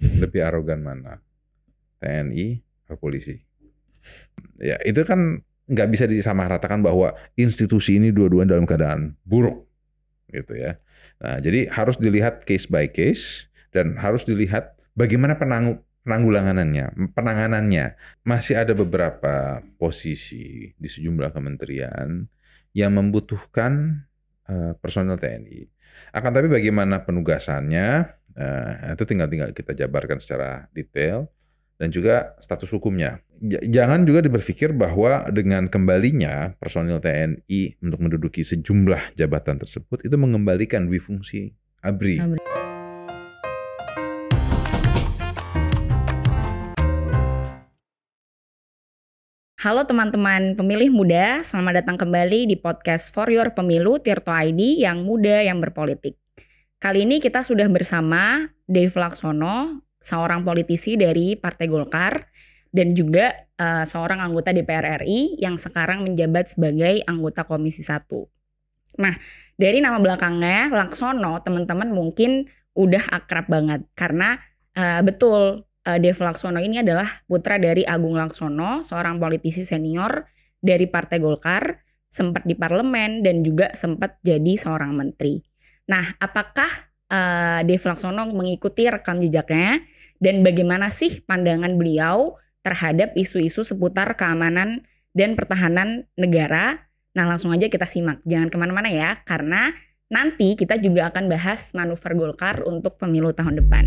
lebih arogan mana TNI atau polisi ya itu kan nggak bisa disamaratakan bahwa institusi ini dua-duanya dalam keadaan buruk gitu ya nah jadi harus dilihat case by case dan harus dilihat bagaimana penang penanggulangannya penanganannya masih ada beberapa posisi di sejumlah kementerian yang membutuhkan uh, personel TNI akan tapi bagaimana penugasannya Nah, itu tinggal tinggal kita jabarkan secara detail dan juga status hukumnya. Jangan juga berpikir bahwa dengan kembalinya personil TNI untuk menduduki sejumlah jabatan tersebut itu mengembalikan wifungsi fungsi ABRI. ABRI. Halo teman-teman pemilih muda, selamat datang kembali di podcast For Your Pemilu Tirto ID yang muda yang berpolitik. Kali ini kita sudah bersama Dave Laksono, seorang politisi dari Partai Golkar dan juga uh, seorang anggota DPR RI yang sekarang menjabat sebagai anggota Komisi 1. Nah, dari nama belakangnya Laksono, teman-teman mungkin udah akrab banget karena uh, betul uh, eh, Dev Laksono ini adalah putra dari Agung Laksono, seorang politisi senior dari Partai Golkar, sempat di parlemen dan juga sempat jadi seorang menteri. Nah, apakah uh, Dev Laksono mengikuti rekam jejaknya dan bagaimana sih pandangan beliau terhadap isu-isu seputar keamanan dan pertahanan negara? Nah, langsung aja kita simak. Jangan kemana-mana ya, karena nanti kita juga akan bahas manuver Golkar untuk pemilu tahun depan.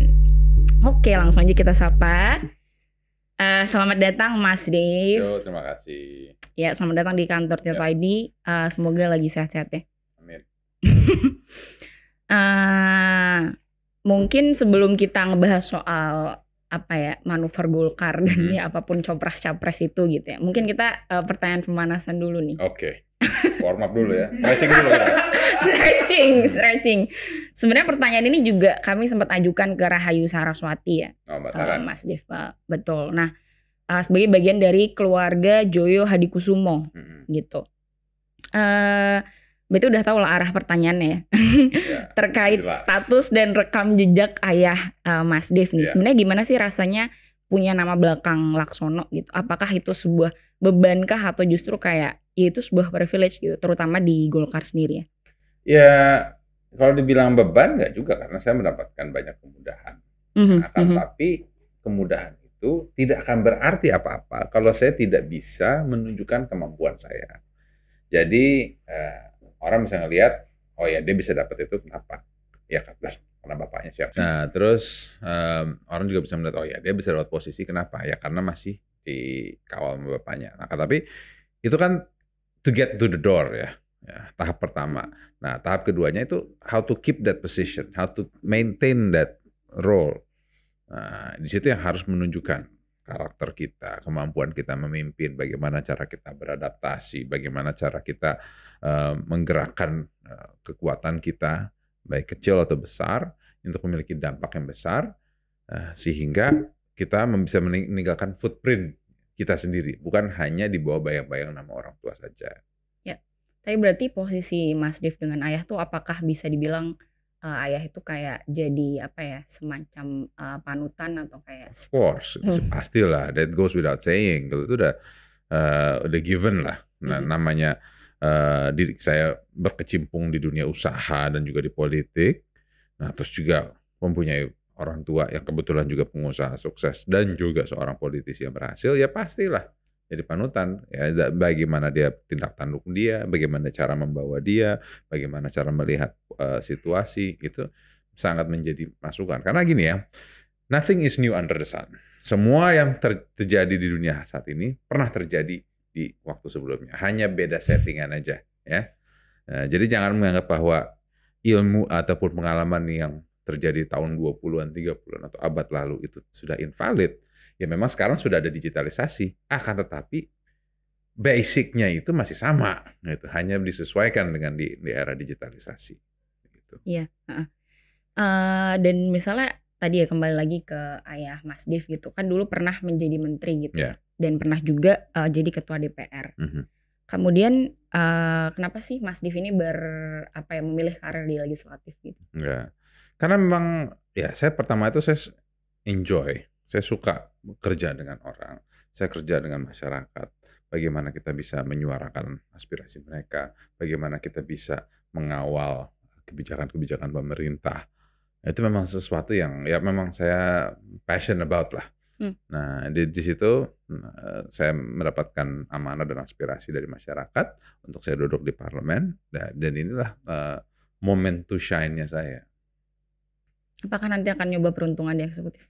Oke, langsung aja kita sapa. Uh, selamat datang Mas Dev. terima kasih. Ya, selamat datang di kantor Tirta ya. ID. Uh, eh, semoga lagi sehat-sehat ya uh, mungkin sebelum kita ngebahas soal apa ya manuver Golkar dan hmm. ya apapun copras-capres itu gitu ya. Mungkin kita uh, pertanyaan pemanasan dulu nih. Oke. Okay. Warm up dulu ya. Stretching dulu ya. stretching, stretching. Sebenarnya pertanyaan ini juga kami sempat ajukan ke Rahayu Saraswati ya. Oh, Mas, eh, uh, Mas Deva. Betul. Nah, uh, sebagai bagian dari keluarga Joyo Hadikusumo hmm. gitu. uh, berarti udah tahu lah arah pertanyaannya ya, ya terkait jelas. status dan rekam jejak ayah uh, Mas Dev nih. Ya. Sebenarnya gimana sih rasanya punya nama belakang Laksono gitu? Apakah itu sebuah bebankah atau justru kayak ya itu sebuah privilege gitu, terutama di Golkar sendiri ya? Ya kalau dibilang beban nggak juga karena saya mendapatkan banyak kemudahan. Mm -hmm, nah, mm -hmm. tapi kemudahan itu tidak akan berarti apa-apa kalau saya tidak bisa menunjukkan kemampuan saya. Jadi eh, orang bisa ngelihat oh ya dia bisa dapat itu kenapa ya karena bapaknya siapa nah terus um, orang juga bisa melihat oh ya dia bisa dapat posisi kenapa ya karena masih dikawal sama bapaknya nah tapi itu kan to get to the door ya ya, tahap pertama. Nah, tahap keduanya itu how to keep that position, how to maintain that role. Nah, di situ yang harus menunjukkan karakter kita, kemampuan kita memimpin, bagaimana cara kita beradaptasi, bagaimana cara kita Eh, menggerakkan eh, kekuatan kita baik kecil atau besar untuk memiliki dampak yang besar eh, sehingga kita bisa meninggalkan footprint kita sendiri bukan hanya di bawah bayang-bayang nama orang tua saja. Ya, tapi berarti posisi Mas Dev dengan ayah tuh apakah bisa dibilang uh, ayah itu kayak jadi apa ya semacam uh, panutan atau kayak? Of course, hmm. pastilah that goes without saying. Kalau itu udah uh, udah given lah. Nah, -hmm. namanya Eh, diri saya berkecimpung di dunia usaha dan juga di politik. Nah, terus juga mempunyai orang tua yang kebetulan juga pengusaha sukses dan juga seorang politisi yang berhasil, ya pastilah jadi panutan. Ya, bagaimana dia tindak tanduk dia, bagaimana cara membawa dia, bagaimana cara melihat uh, situasi itu sangat menjadi masukan. Karena gini ya, nothing is new under the sun. Semua yang ter terjadi di dunia saat ini pernah terjadi di waktu sebelumnya. Hanya beda settingan aja ya. Nah, jadi jangan menganggap bahwa ilmu ataupun pengalaman yang terjadi tahun 20-an, 30-an atau abad lalu itu sudah invalid. Ya memang sekarang sudah ada digitalisasi, akan tetapi basicnya itu masih sama gitu. Hanya disesuaikan dengan di, di era digitalisasi gitu. Iya, uh, dan misalnya tadi ya kembali lagi ke ayah Mas Dev gitu kan dulu pernah menjadi menteri gitu. Yeah dan pernah juga uh, jadi ketua DPR. Mm -hmm. Kemudian uh, kenapa sih Mas Div ini ber apa ya memilih karir di legislatif gitu? Enggak. Karena memang ya saya pertama itu saya enjoy, saya suka kerja dengan orang, saya kerja dengan masyarakat. Bagaimana kita bisa menyuarakan aspirasi mereka, bagaimana kita bisa mengawal kebijakan-kebijakan pemerintah. Itu memang sesuatu yang ya memang saya passion about lah Hmm. Nah, di, di situ eh, saya mendapatkan amanah dan aspirasi dari masyarakat untuk saya duduk di parlemen dan inilah uh, moment to shine-nya saya. Apakah nanti akan nyoba peruntungan di eksekutif?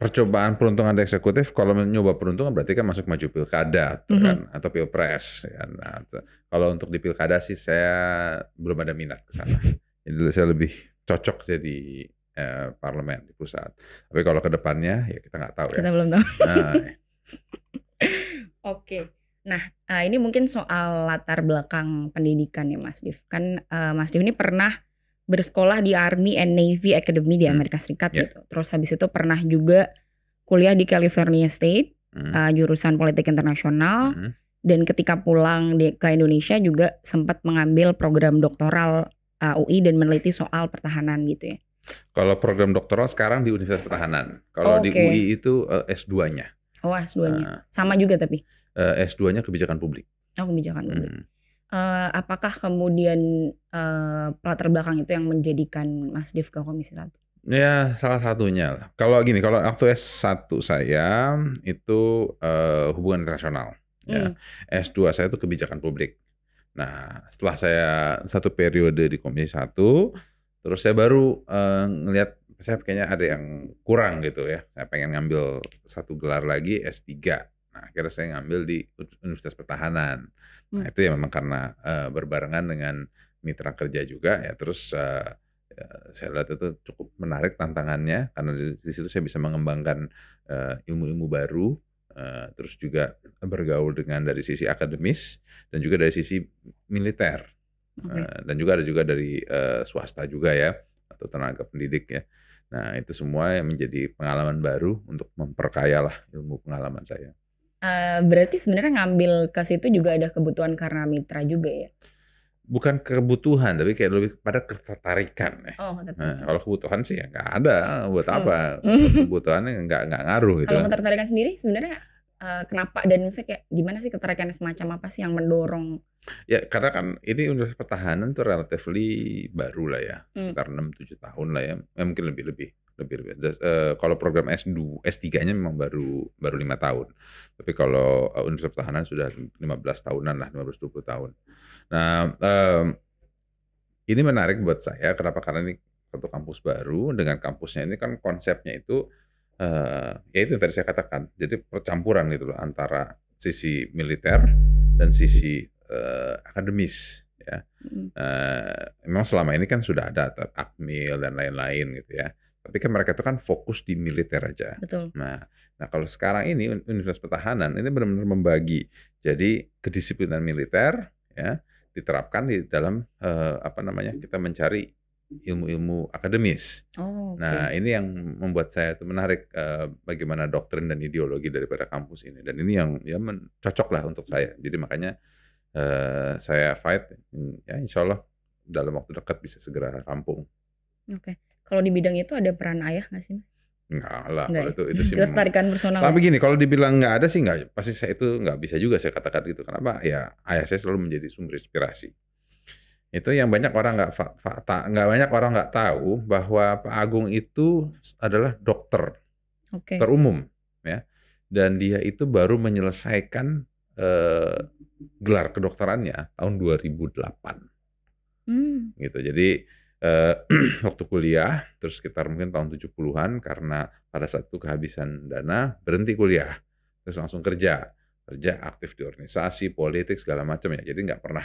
Percobaan peruntungan di eksekutif, kalau nyoba peruntungan berarti kan masuk maju pilkada atau, mm -hmm. kan, atau pilpres. Ya. Kan. Nah, kalau untuk di pilkada sih saya belum ada minat ke sana. Jadi saya lebih cocok jadi eh, parlemen di pusat. Tapi kalau kedepannya ya kita nggak tahu kita ya. Kita belum tahu. Nah. Iya. Oke. okay. Nah, eh, ini mungkin soal latar belakang pendidikan ya Mas Div. Kan uh, Mas Div ini pernah bersekolah di Army and Navy Academy di hmm. Amerika Serikat yeah. gitu. Terus habis itu pernah juga kuliah di California State, hmm. uh, jurusan politik internasional. Hmm. Dan ketika pulang di, ke Indonesia juga sempat mengambil program doktoral uh, UI dan meneliti soal pertahanan gitu ya. Kalau program doktoral sekarang di Universitas Pertahanan. Kalau eh, oh, okay. di UI itu uh, S2-nya. Oh, S2-nya. Uh, Sama juga tapi. Uh, eh, S2-nya kebijakan publik. Oh, kebijakan publik. Hmm. Uh, apakah kemudian uh, latar belakang itu yang menjadikan Mas Dev ke Komisi 1? Ya, salah satunya Kalau gini, kalau waktu S1 saya itu uh, hubungan internasional. Ya. Hmm. Ya. S2 saya itu kebijakan publik. Nah, setelah saya satu periode di Komisi 1, Terus saya baru uh, ngelihat saya kayaknya ada yang kurang gitu ya. Saya pengen ngambil satu gelar lagi S3. Nah, akhirnya saya ngambil di Universitas Pertahanan. Nah, hmm. itu ya memang karena uh, berbarengan dengan mitra kerja juga ya. Terus uh, saya lihat itu cukup menarik tantangannya karena di situ saya bisa mengembangkan ilmu-ilmu uh, baru Uh, terus juga bergaul dengan dari sisi akademis dan juga dari sisi militer. Okay. Eh, dan juga ada juga dari uh, swasta juga ya atau tenaga pendidik ya. Nah itu semua yang menjadi pengalaman baru untuk memperkaya lah ilmu pengalaman saya. Uh, berarti sebenarnya ngambil ke situ juga ada kebutuhan karena mitra juga ya? Bukan kebutuhan, tapi kayak lebih kepada ketertarikan. Ya. Oh, Nah, kalau kebutuhan sih ya nggak ada, buat hmm. apa? Kebutuhannya nggak nggak ngaruh gitu. Kalau ketertarikan sendiri sebenarnya Eh, kenapa dan misalnya kayak gimana sih keterkaitan semacam apa sih yang mendorong? Ya karena kan ini Universitas Pertahanan tuh relatively baru lah ya, hmm. sekitar enam tujuh tahun lah ya, eh, mungkin lebih lebih lebih lebih. Uh, kalau program S2 S3-nya memang baru baru lima tahun. Tapi kalau uh, eh, Universitas Pertahanan sudah lima 15 tahunan lah, 15 20 tahun. Nah, um, ini menarik buat saya kenapa karena ini satu kampus baru dengan kampusnya ini kan konsepnya itu uh, ya itu yang tadi saya katakan jadi percampuran gitu loh antara sisi militer dan sisi uh, akademis ya mm. uh, memang selama ini kan sudah ada akmil dan lain-lain gitu ya tapi kan mereka itu kan fokus di militer aja Betul. nah nah kalau sekarang ini universitas pertahanan ini benar-benar membagi jadi kedisiplinan militer ya diterapkan di dalam uh, apa namanya kita mencari ilmu-ilmu akademis. Oh, okay. Nah ini yang membuat saya itu menarik uh, bagaimana doktrin dan ideologi daripada kampus ini dan ini yang ya men, cocok lah untuk saya. Jadi makanya uh, saya fight ya insya Allah dalam waktu dekat bisa segera rampung. Oke, okay. kalau di bidang itu ada peran ayah nggak sih Enggak lah, enggak kalau ya? itu itu sih. personal. Tapi ya? gini, kalau dibilang nggak ada sih nggak, pasti saya itu nggak bisa juga saya katakan gitu. Kenapa? Ya ayah saya selalu menjadi sumber inspirasi itu yang banyak orang nggak fakta nggak banyak orang nggak tahu bahwa Pak Agung itu adalah dokter okay. terumum ya dan dia itu baru menyelesaikan eh, gelar kedokterannya tahun 2008 hmm. gitu jadi eh, waktu kuliah terus sekitar mungkin tahun 70-an karena pada saat itu kehabisan dana berhenti kuliah terus langsung kerja kerja aktif di organisasi politik segala macam ya jadi nggak pernah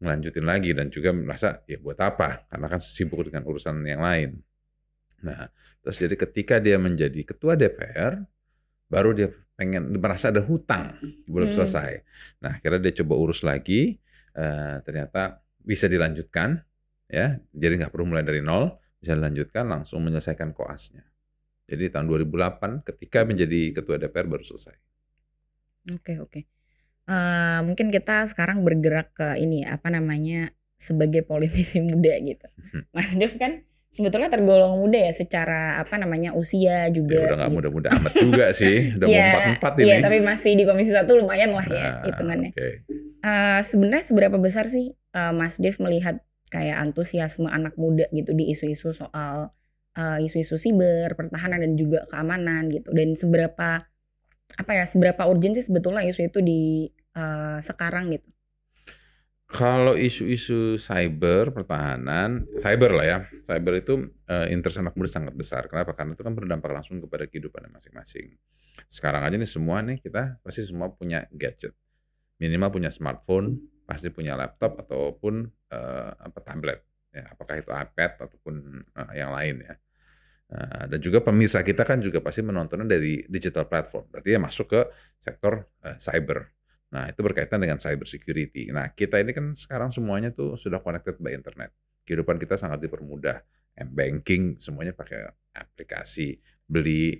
ngelanjutin lagi dan juga merasa ya buat apa karena kan sibuk dengan urusan yang lain. Nah, terus jadi ketika dia menjadi ketua DPR, baru dia pengen merasa ada hutang belum hmm. selesai. Nah, akhirnya dia coba urus lagi, uh, ternyata bisa dilanjutkan, ya. Jadi nggak perlu mulai dari nol, bisa dilanjutkan langsung menyelesaikan koasnya. Jadi tahun 2008 ketika menjadi ketua DPR baru selesai. Oke okay, oke. Okay uh, mungkin kita sekarang bergerak ke ini apa namanya sebagai politisi muda gitu. Hmm. Mas Dev kan sebetulnya tergolong muda ya secara apa namanya usia juga. Ya, udah nggak gitu. muda-muda amat juga sih, udah ya, mau iya, empat empat ini. ya tapi masih di komisi satu lumayan lah ya nah, hitungannya. Okay. Uh, eh, Sebenarnya seberapa besar sih uh, Mas Dev melihat kayak antusiasme anak muda gitu di isu-isu soal isu isu-isu siber, pertahanan dan juga keamanan gitu, dan seberapa apa ya seberapa urgent sih sebetulnya isu itu di uh, sekarang gitu? Kalau isu-isu cyber pertahanan, cyber lah ya, cyber itu uh, interest anak muda sangat besar. Kenapa? Karena itu kan berdampak langsung kepada kehidupan masing-masing. Sekarang aja nih semua nih kita pasti semua punya gadget, minimal punya smartphone, pasti punya laptop ataupun uh, apa tablet, ya, apakah itu iPad ataupun uh, yang lain ya. Eh, dan juga pemirsa kita kan juga pasti menontonnya dari digital platform. Berarti ya masuk ke sektor uh, cyber. Nah, itu berkaitan dengan cyber security. Nah, kita ini kan sekarang semuanya tuh sudah connected by internet. Kehidupan kita sangat dipermudah. M-banking semuanya pakai aplikasi. Beli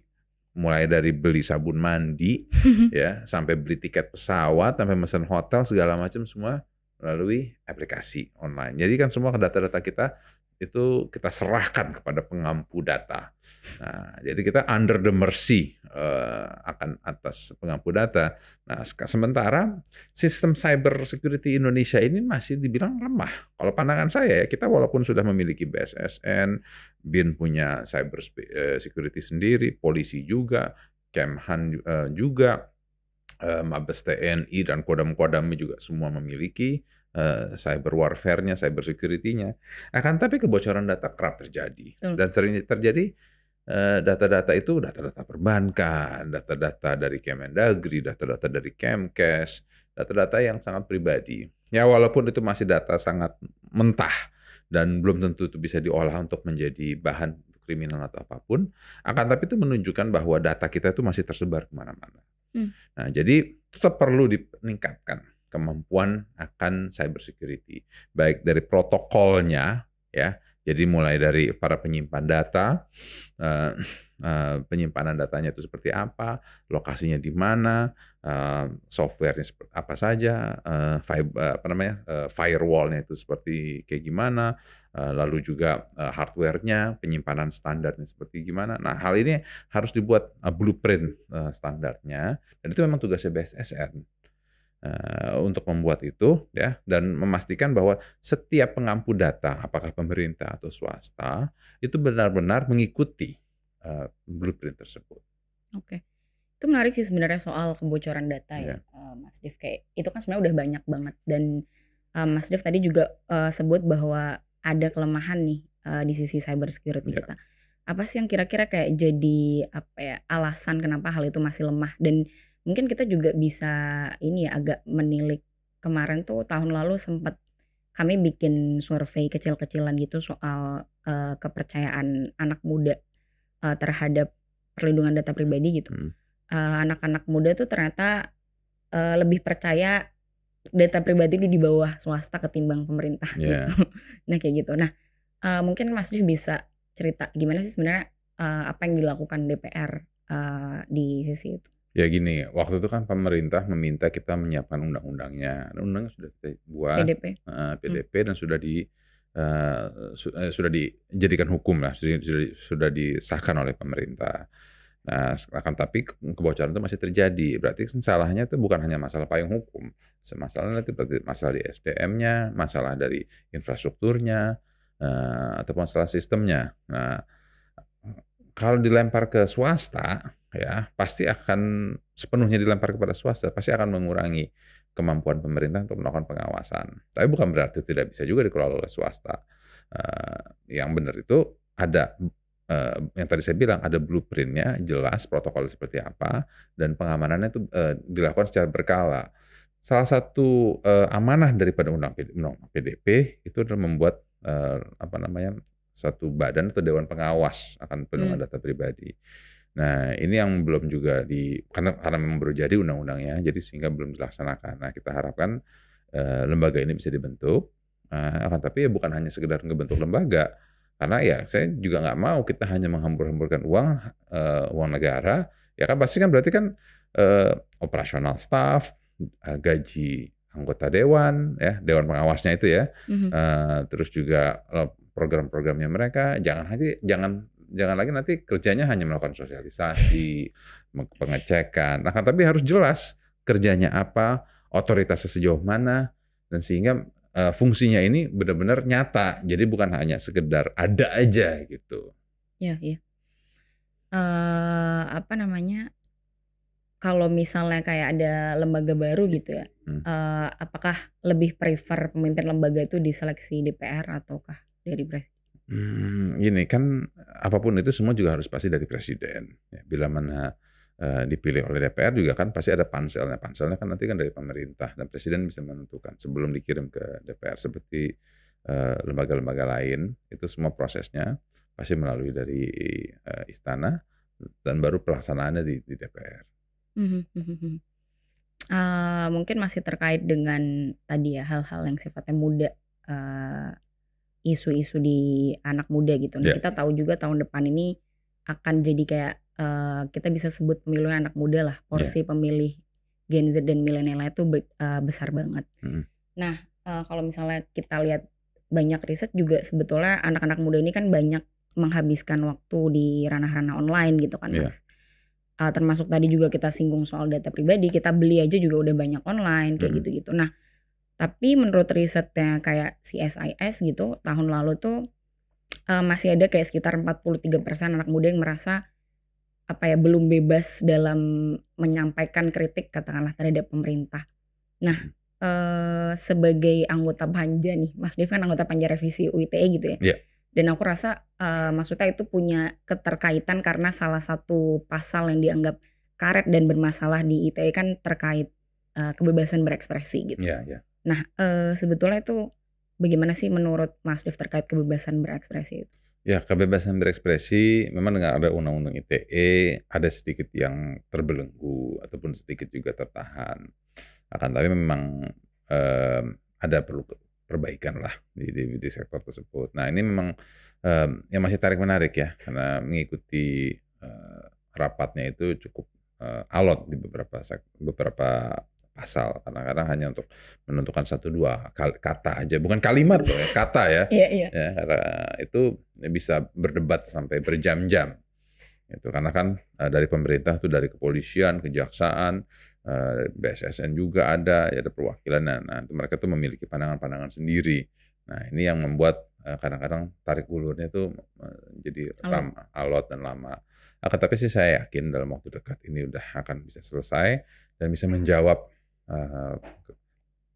mulai dari beli sabun mandi ya, sampai beli tiket pesawat, sampai mesen hotel segala macam semua melalui aplikasi online. Jadi kan semua data-data kita itu kita serahkan kepada pengampu data. Nah, jadi kita under the mercy uh, akan atas pengampu data. Nah, sementara sistem cyber security Indonesia ini masih dibilang lemah. Kalau pandangan saya ya, kita walaupun sudah memiliki BSSN, BIN punya cyber eh, security sendiri, polisi juga, Kemhan eh, juga, Mabes TNI dan Kodam-Kodam juga semua memiliki Eh, cyber warfare-nya, cyber security-nya. Akan tapi kebocoran data kerap terjadi hmm. dan sering terjadi eh, data-data uh, itu data-data perbankan, data-data dari Kemendagri, data-data dari Kemkes, data-data yang sangat pribadi. Ya walaupun itu masih data sangat mentah dan belum tentu itu bisa diolah untuk menjadi bahan kriminal atau apapun, akan tapi itu menunjukkan bahwa data kita itu masih tersebar kemana-mana. Hmm. Nah jadi tetap perlu ditingkatkan kemampuan akan cybersecurity, baik dari protokolnya ya. Jadi mulai dari para penyimpan data, eh, eh, penyimpanan datanya itu seperti apa, lokasinya di mana, eh, softwarenya softwarenya apa saja, apa namanya firewallnya itu seperti kayak gimana, lalu juga hardwarenya, penyimpanan standarnya seperti gimana. Nah hal ini harus dibuat blueprint standarnya, dan itu memang tugasnya BSSN Eh, untuk membuat itu ya dan memastikan bahwa setiap pengampu data apakah pemerintah atau swasta itu benar-benar mengikuti uh, blueprint tersebut. Oke. Okay. Itu menarik sih sebenarnya soal kebocoran data yeah. ya uh, Mas Dev kayak itu kan sebenarnya udah banyak banget dan uh, Mas Dev tadi juga uh, sebut bahwa ada kelemahan nih uh, di sisi cyber security yeah. kita. Apa sih yang kira-kira kayak jadi apa ya alasan kenapa hal itu masih lemah dan mungkin kita juga bisa ini ya agak menilik kemarin tuh tahun lalu sempat kami bikin survei kecil-kecilan gitu soal uh, kepercayaan anak muda uh, terhadap perlindungan data pribadi gitu. Hmm. Eh, anak-anak hmm. uh, muda tuh ternyata uh, lebih percaya data pribadi itu di bawah swasta ketimbang pemerintah. Yeah. Gitu. nah kayak gitu. Nah uh, mungkin Mas Dwi bisa cerita gimana sih sebenarnya uh, apa yang dilakukan DPR uh, di sisi itu? Ya gini, waktu itu kan pemerintah meminta kita menyiapkan undang-undangnya. Undang undang sudah kita buat PDP, uh, eh, PDP hmm. dan sudah di uh, su uh, sudah dijadikan hukum lah, sudah, sudah, sudah disahkan oleh pemerintah. Nah, akan tapi kebocoran itu masih terjadi. Berarti kan salahnya itu bukan hanya masalah payung hukum, masalahnya itu masalah di SDM-nya, masalah dari infrastrukturnya, uh, ataupun masalah sistemnya. Nah, kalau dilempar ke swasta, ya pasti akan sepenuhnya dilempar kepada swasta pasti akan mengurangi kemampuan pemerintah untuk melakukan pengawasan tapi bukan berarti tidak bisa juga dikelola oleh swasta uh, yang benar itu ada uh, yang tadi saya bilang ada blueprintnya jelas protokol seperti apa dan pengamanannya itu uh, dilakukan secara berkala salah satu uh, amanah daripada undang undang PDP itu adalah membuat uh, apa namanya satu badan atau dewan pengawas akan penuh hmm. data pribadi Nah, ini yang belum juga di karena karena memang baru jadi undang-undangnya, jadi sehingga belum dilaksanakan. Nah, kita harapkan uh, lembaga ini bisa dibentuk. Nah, akan tapi ya bukan hanya sekedar ngebentuk lembaga, karena ya saya juga nggak mau kita hanya menghambur-hamburkan uang uh, uang negara. Ya kan pasti kan berarti kan uh, operasional staff, gaji anggota dewan, ya dewan pengawasnya itu ya, mm -hmm. uh, terus juga program-programnya mereka. Jangan hanya jangan jangan lagi nanti kerjanya hanya melakukan sosialisasi, pengecekan. Nah, kan tapi harus jelas kerjanya apa, otoritas sejauh mana, dan sehingga uh, fungsinya ini benar-benar nyata. Jadi bukan hanya sekedar ada aja gitu. Ya, ya. Uh, apa namanya? Kalau misalnya kayak ada lembaga baru gitu ya, hmm. uh, apakah lebih prefer pemimpin lembaga itu diseleksi DPR ataukah dari presiden? Hmm, gini kan apapun itu semua juga harus pasti dari presiden. Ya, bila mana uh, dipilih oleh DPR juga kan pasti ada panselnya. Panselnya kan nanti kan dari pemerintah dan presiden bisa menentukan sebelum dikirim ke DPR seperti eh, lembaga-lembaga lain itu semua prosesnya pasti melalui dari uh, istana dan baru pelaksanaannya di, di DPR. Uh, hmm, hmm, hmm, mungkin masih terkait dengan tadi ya hal-hal yang sifatnya muda uh, isu-isu di anak muda gitu. Nah, yeah. kita tahu juga tahun depan ini akan jadi kayak uh, kita bisa sebut pemilu anak muda lah, iya. porsi yeah. pemilih Gen Z dan milenial itu be, uh, besar banget. Mm. Nah, uh, kalau misalnya kita lihat banyak riset juga sebetulnya anak-anak muda ini kan banyak menghabiskan waktu di ranah-ranah online gitu kan, yeah. Mas. Uh, termasuk tadi juga kita singgung soal data pribadi, kita beli aja juga udah banyak online kayak gitu-gitu. Mm. Nah, tapi menurut risetnya kayak CSIS gitu tahun lalu tuh uh, masih ada kayak sekitar 43% anak muda yang merasa apa ya belum bebas dalam menyampaikan kritik katakanlah terhadap pemerintah. Nah, uh, sebagai anggota Panja nih, Mas Dev kan anggota Panja revisi UITE gitu ya. Yeah. Dan aku rasa uh, maksudnya itu punya keterkaitan karena salah satu pasal yang dianggap karet dan bermasalah di ITE kan terkait uh, kebebasan berekspresi gitu. Yeah, yeah. Nah, e, sebetulnya itu bagaimana sih menurut Mas Dev terkait kebebasan berekspresi itu? Ya, kebebasan berekspresi memang dengan ada undang-undang ITE ada sedikit yang terbelenggu ataupun sedikit juga tertahan. Akan tapi memang eh, ada perlu perbaikan lah di, di, di sektor tersebut. Nah, ini memang eh, yang masih tarik menarik ya karena mengikuti e, rapatnya itu cukup eh, alot di beberapa beberapa pasal kadang-kadang hanya untuk menentukan satu dua kata aja bukan kalimat loh ya kata ya, yeah, yeah. ya karena itu bisa berdebat sampai berjam-jam itu karena kan eh, dari pemerintah tuh dari kepolisian kejaksaan eh, BSSN juga ada ya ada perwakilan nah itu mereka tuh memiliki pandangan-pandangan sendiri nah ini yang membuat eh, kadang-kadang tarik ulurnya tuh jadi ram alot dan lama akan tapi sih saya yakin dalam waktu dekat ini udah akan bisa selesai dan bisa hmm. menjawab Eh,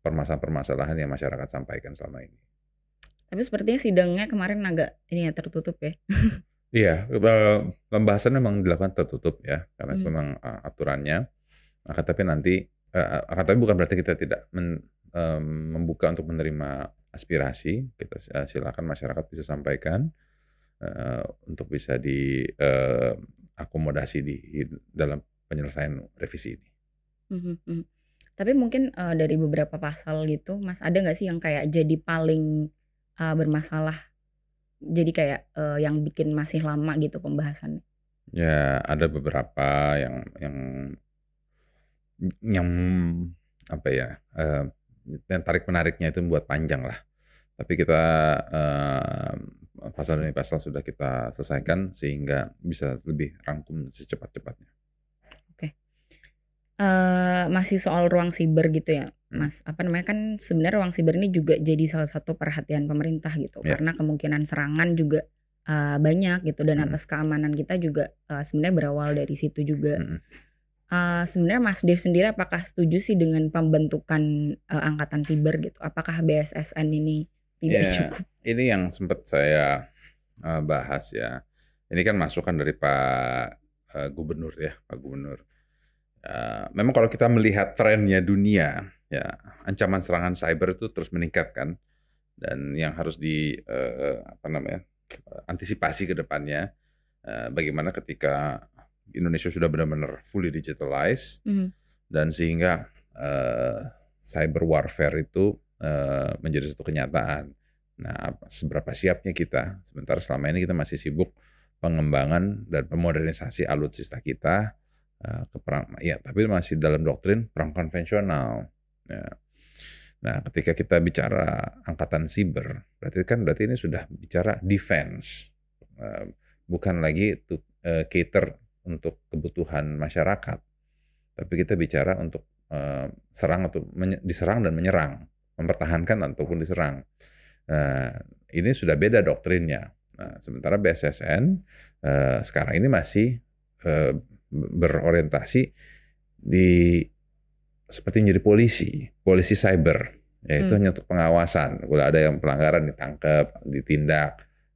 permasalahan-permasalahan yang masyarakat sampaikan selama ini. Tapi sepertinya sidangnya kemarin agak ini ya tertutup ya. iya, eh, pembahasan memang dilakukan tertutup ya, karena hmm. memang uh, aturannya. Akan tapi nanti, uh, akan tapi bukan berarti kita tidak men, um, membuka untuk menerima aspirasi. Kita uh, silakan masyarakat bisa sampaikan uh, untuk bisa di uh, akomodasi di, di dalam penyelesaian revisi ini. Mm -hmm. hmm, hmm. Tapi mungkin uh, dari beberapa pasal gitu, Mas ada nggak sih yang kayak jadi paling uh, bermasalah? Jadi kayak uh, yang bikin masih lama gitu pembahasannya? Ya ada beberapa yang yang yang apa ya uh, yang tarik menariknya itu buat panjang lah. Tapi kita uh, pasal demi pasal sudah kita selesaikan sehingga bisa lebih rangkum secepat-cepatnya uh, masih soal ruang siber gitu ya hmm. Mas apa namanya kan sebenarnya ruang siber ini juga jadi salah satu perhatian pemerintah gitu yeah. karena kemungkinan serangan juga uh, banyak gitu dan hmm. atas keamanan kita juga uh, sebenarnya berawal dari situ juga mm. uh, sebenarnya Mas Dev sendiri apakah setuju sih dengan pembentukan uh, angkatan siber gitu apakah BSSN ini tidak yeah, cukup ini yang sempat saya uh, bahas ya ini kan masukan dari Pak uh, Gubernur ya Pak Gubernur Eh, memang kalau kita melihat trennya dunia, ya ancaman serangan cyber itu terus meningkat kan, dan yang harus di uh, apa namanya antisipasi ke depannya, uh, bagaimana ketika Indonesia sudah benar-benar fully digitalized mm dan sehingga uh, cyber warfare itu uh, menjadi satu kenyataan. Nah, seberapa siapnya kita? Sementara selama ini kita masih sibuk pengembangan dan pemodernisasi alutsista kita Eh, keperang ya tapi masih dalam doktrin perang konvensional ya. nah ketika kita bicara angkatan siber berarti kan berarti ini sudah bicara defense eh, bukan lagi to, eh, cater untuk kebutuhan masyarakat tapi kita bicara untuk serang atau diserang dan menyerang mempertahankan ataupun diserang nah, ini sudah beda doktrinnya nah, sementara BSSN sekarang ini masih berorientasi di seperti menjadi polisi, polisi cyber, yaitu hmm. hanya untuk pengawasan. Kalau ada yang pelanggaran ditangkap, ditindak,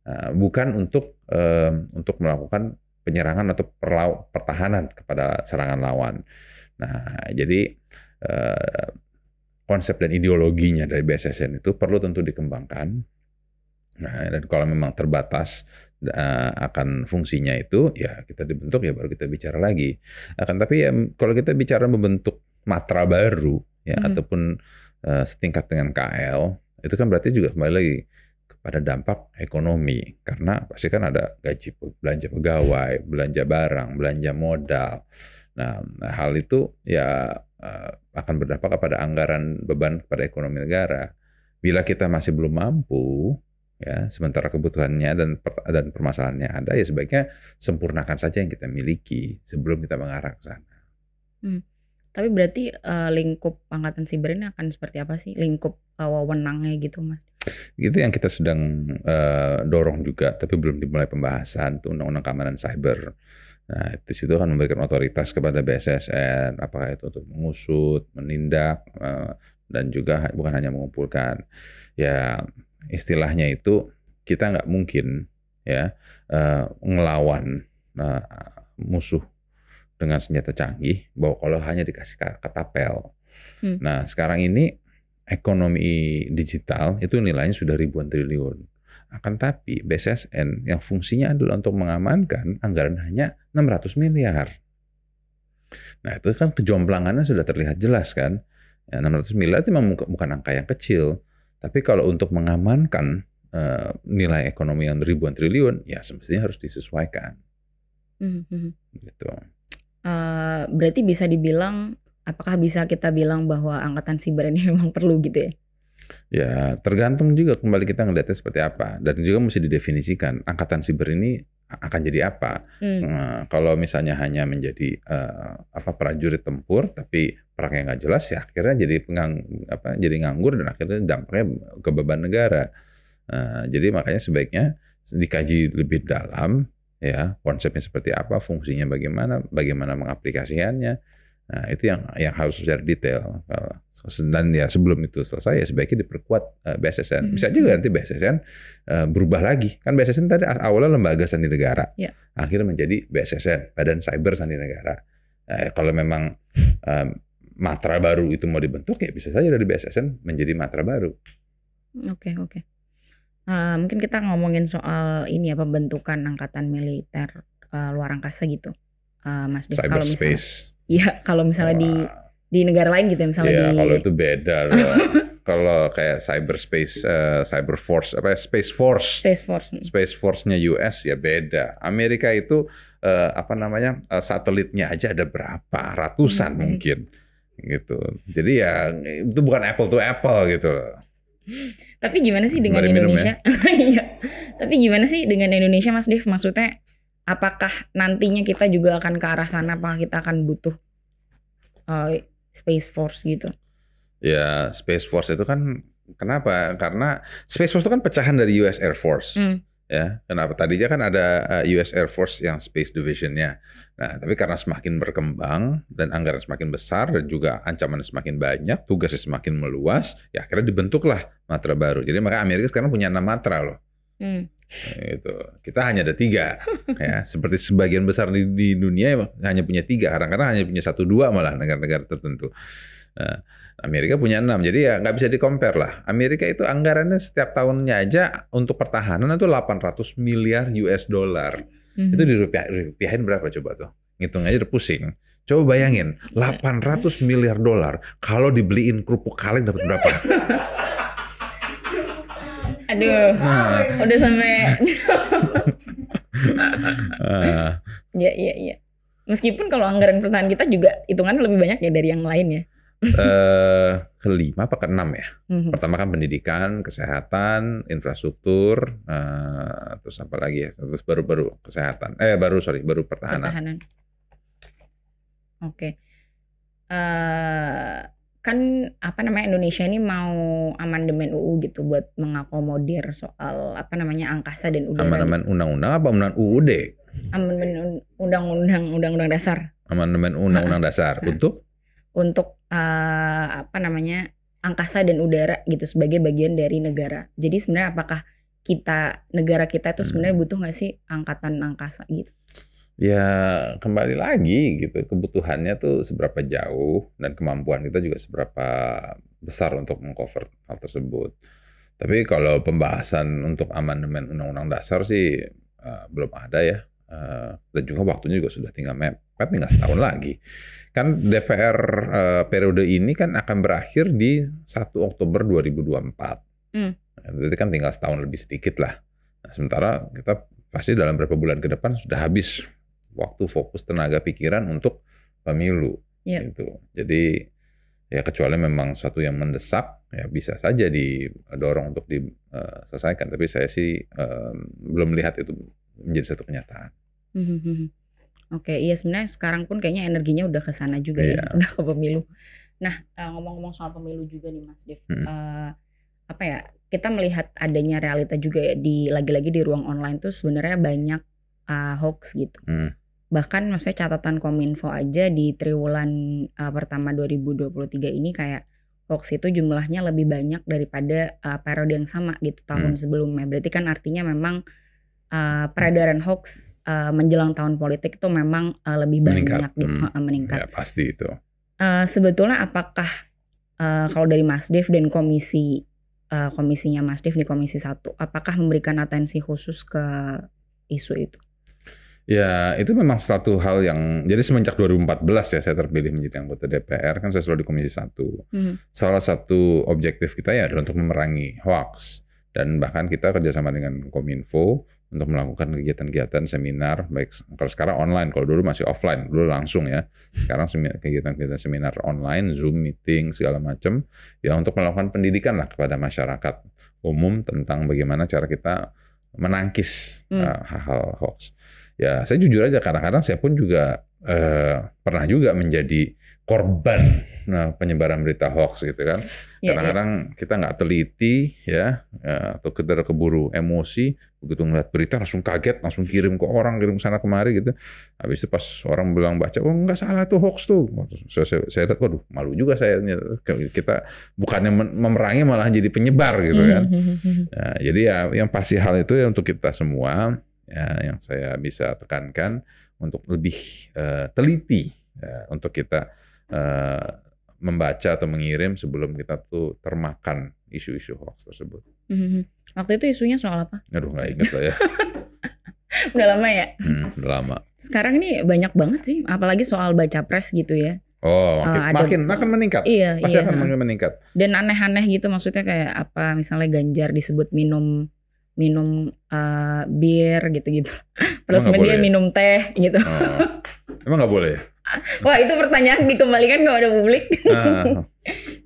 nah, bukan untuk um, untuk melakukan penyerangan atau perlau, pertahanan kepada serangan lawan. Nah, jadi uh, konsep dan ideologinya dari BSSN itu perlu tentu dikembangkan. Nah, dan kalau memang terbatas, Eh, akan fungsinya itu ya kita dibentuk ya baru kita bicara lagi akan tapi ya kalau kita bicara membentuk matra baru ya hmm. ataupun uh, setingkat dengan KL itu kan berarti juga kembali lagi kepada dampak ekonomi karena pasti kan ada gaji belanja pegawai belanja barang belanja modal nah hal itu ya uh, akan berdampak kepada anggaran beban kepada ekonomi negara bila kita masih belum mampu ya sementara kebutuhannya dan per, dan permasalahannya ada ya sebaiknya sempurnakan saja yang kita miliki sebelum kita mengarah ke sana. Hmm. Tapi berarti uh, lingkup angkatan siber ini akan seperti apa sih lingkup uh, wewenangnya gitu mas? Itu yang kita sedang uh, dorong juga tapi belum dimulai pembahasan tuh undang-undang keamanan cyber. Nah, itu situ akan memberikan otoritas kepada BSSN, apakah itu untuk mengusut, menindak, uh, dan juga bukan hanya mengumpulkan. Ya, istilahnya itu kita nggak mungkin ya uh, ngelawan uh, musuh dengan senjata canggih bahwa kalau hanya dikasih ketapel. Hmm. Nah sekarang ini ekonomi digital itu nilainya sudah ribuan triliun. Akan tapi BSSN yang fungsinya adalah untuk mengamankan anggaran hanya 600 miliar. Nah itu kan kejomplangannya sudah terlihat jelas kan. Ya, 600 miliar itu memang bukan angka yang kecil tapi kalau untuk mengamankan uh, nilai ekonomi yang ribuan triliun, ya semestinya harus disesuaikan. Mm-hmm. Gitu. Uh, berarti bisa dibilang, apakah bisa kita bilang bahwa angkatan siber ini memang perlu gitu ya? Ya tergantung juga kembali kita ngelihatnya seperti apa dan juga mesti didefinisikan angkatan siber ini akan jadi apa. Hmm. Nah, kalau misalnya hanya menjadi uh, apa prajurit tempur tapi perang yang nggak jelas ya akhirnya jadi pengang apa jadi nganggur dan akhirnya dampaknya ke beban negara. uh, jadi makanya sebaiknya dikaji lebih dalam ya konsepnya seperti apa, fungsinya bagaimana, bagaimana mengaplikasikannya. Nah, itu yang yang harus secara detail. Dan ya sebelum itu selesai ya sebaiknya diperkuat eh, BSSN. Mm-hmm. Bisa juga nanti BSSN eh, berubah lagi. Kan BSSN tadi awalnya lembaga sandi negara. ya. Akhirnya menjadi BSSN, Badan Cyber Sandi Negara. Nah, kalau memang matra baru itu mau dibentuk ya bisa saja dari BSSN menjadi matra baru. Oke okay, oke. Okay. Uh, eh, mungkin kita ngomongin soal ini ya pembentukan angkatan militer uh, luar angkasa gitu, uh, Mas Dev. Kalau misalnya, iya kalau misalnya di di negara lain gitu ya misalnya ya, di. kalau itu beda. kalau kayak cyberspace uh, cyber force apa ya space force space force space force-nya US ya beda Amerika itu uh, apa namanya uh, satelitnya aja ada berapa ratusan hmm. mungkin gitu. Jadi ya itu bukan apple to apple gitu Tapi gimana sih dengan ya? Indonesia? Iya. Tapi gimana sih dengan Indonesia Mas Dev? Maksudnya apakah nantinya kita juga akan ke arah sana apakah kita akan butuh uh, space force gitu? Ya, space force itu kan kenapa? Karena space force itu kan pecahan dari US Air Force. Hmm ya kenapa tadinya kan ada eh, US Air Force yang Space Divisionnya nah tapi karena semakin berkembang dan anggaran semakin besar dan juga ancaman semakin banyak tugasnya semakin meluas ya akhirnya dibentuklah matra baru jadi maka Amerika sekarang punya enam matra loh hmm. Nah, itu kita hanya ada tiga ya seperti sebagian besar di, di dunia hanya punya tiga kadang-kadang hanya punya satu dua malah negara-negara tertentu nah, Amerika punya enam, Jadi ya nggak bisa dikompar lah. Amerika itu anggarannya setiap tahunnya aja untuk pertahanan itu 800 miliar US dollar. hmm. Itu di dirupiahin berapa coba tuh? Ngitung aja udah pusing. Coba bayangin, 800 miliar dolar kalau dibeliin kerupuk kaleng dapat berapa? Aduh, nah. udah sampai. Ah. Iya, iya, iya. Meskipun kalau anggaran pertahanan kita juga hitungan lebih banyak ya dari yang lain ya uh, kelima apa keenam ya. Mm-hmm. Pertama kan pendidikan, kesehatan, infrastruktur, uh, terus apa lagi ya? Terus baru-baru kesehatan. Eh baru sorry, baru pertahanan. Pertahanan. Oke. Okay. Uh, eh, kan apa namanya Indonesia ini mau amandemen UU gitu buat mengakomodir soal apa namanya angkasa dan udara. Amandemen gitu. undang-undang apa amandemen UUD? Amandemen undang-undang undang-undang dasar. Amandemen undang-undang dasar untuk untuk uh, apa namanya angkasa dan udara gitu sebagai bagian dari negara. Jadi sebenarnya apakah kita negara kita itu sebenarnya hmm. butuh nggak sih angkatan angkasa gitu? Ya kembali lagi gitu kebutuhannya tuh seberapa jauh dan kemampuan kita juga seberapa besar untuk mengcover hal tersebut. Tapi kalau pembahasan untuk amandemen undang-undang dasar sih uh, belum ada ya uh, dan juga waktunya juga sudah tinggal map kan tinggal setahun lagi. Kan DPR uh, eh, periode ini kan akan berakhir di 1 Oktober 2024. Hmm. Jadi nah, kan tinggal setahun lebih sedikit lah. Nah, sementara kita pasti dalam beberapa bulan ke depan sudah habis waktu fokus tenaga pikiran untuk pemilu. Yep. Iya. Gitu. Jadi ya kecuali memang suatu yang mendesak ya bisa saja didorong untuk diselesaikan. Eh, Tapi saya sih um, belum melihat itu menjadi satu kenyataan. Mm -hmm. hmm, hmm, hmm. Oke, iya sebenarnya sekarang pun kayaknya energinya udah ke sana juga yeah. ya, iya. udah ke pemilu. Nah, eh, ngomong-ngomong soal pemilu juga nih Mas Dev. Hmm. Uh, apa ya? Kita melihat adanya realita juga ya di lagi-lagi di ruang online tuh sebenarnya banyak uh, hoax gitu. Hmm. Bahkan maksudnya catatan Kominfo aja di triwulan uh, pertama 2023 ini kayak hoax itu jumlahnya lebih banyak daripada uh, periode yang sama gitu tahun hmm. sebelumnya. Berarti kan artinya memang uh, peredaran hoax uh, menjelang tahun politik itu memang uh, lebih meningkat. banyak gitu, hmm. meningkat. Ya, pasti itu. Uh, sebetulnya apakah uh, kalau dari Mas Dev dan komisi uh, komisinya Mas Dev di Komisi Satu apakah memberikan atensi khusus ke isu itu? Ya, itu memang satu hal yang jadi semenjak 2014 ya saya terpilih menjadi anggota DPR kan saya selalu di Komisi Satu. Hmm. Salah satu objektif kita ya adalah untuk memerangi hoax dan bahkan kita kerjasama dengan Kominfo untuk melakukan kegiatan-kegiatan seminar baik kalau sekarang online kalau dulu masih offline dulu langsung ya sekarang kegiatan-kegiatan seminar online zoom meeting segala macam ya untuk melakukan pendidikan lah kepada masyarakat umum tentang bagaimana cara kita menangkis hal-hal hmm. uh, hoax ya saya jujur aja kadang-kadang saya pun juga Eh, pernah juga menjadi korban nah, penyebaran berita hoax gitu kan. Iya, iya. Kadang-kadang yeah, yeah. kita nggak teliti ya eh, atau kita keburu emosi begitu melihat berita langsung kaget langsung kirim ke orang kirim sana kemari gitu. Habis itu pas orang bilang baca oh nggak salah tuh hoax tuh. Saya, saya, saya lihat waduh malu juga saya kita bukannya memerangi malah jadi penyebar gitu kan. Hmm. Nah, jadi ya yang pasti hal itu ya untuk kita semua ya, yang saya bisa tekankan untuk lebih uh, teliti uh, untuk kita uh, membaca atau mengirim sebelum kita tuh termakan isu-isu hoax tersebut. Mm-hmm. Waktu itu isunya soal apa? Aduh nggak inget lah ya. udah lama ya? Hmm, udah lama. Sekarang ini banyak banget sih, apalagi soal baca pres gitu ya. Oh, makin uh, ada, makin, makin meningkat. Iya, pasti iya. akan makin meningkat. Dan aneh-aneh gitu maksudnya kayak apa misalnya Ganjar disebut minum minum uh, bir gitu-gitu. Padahal sebenarnya dia ya? minum teh gitu. Oh. Emang gak boleh? Ya? Wah itu pertanyaan dikembalikan ada publik. Nah.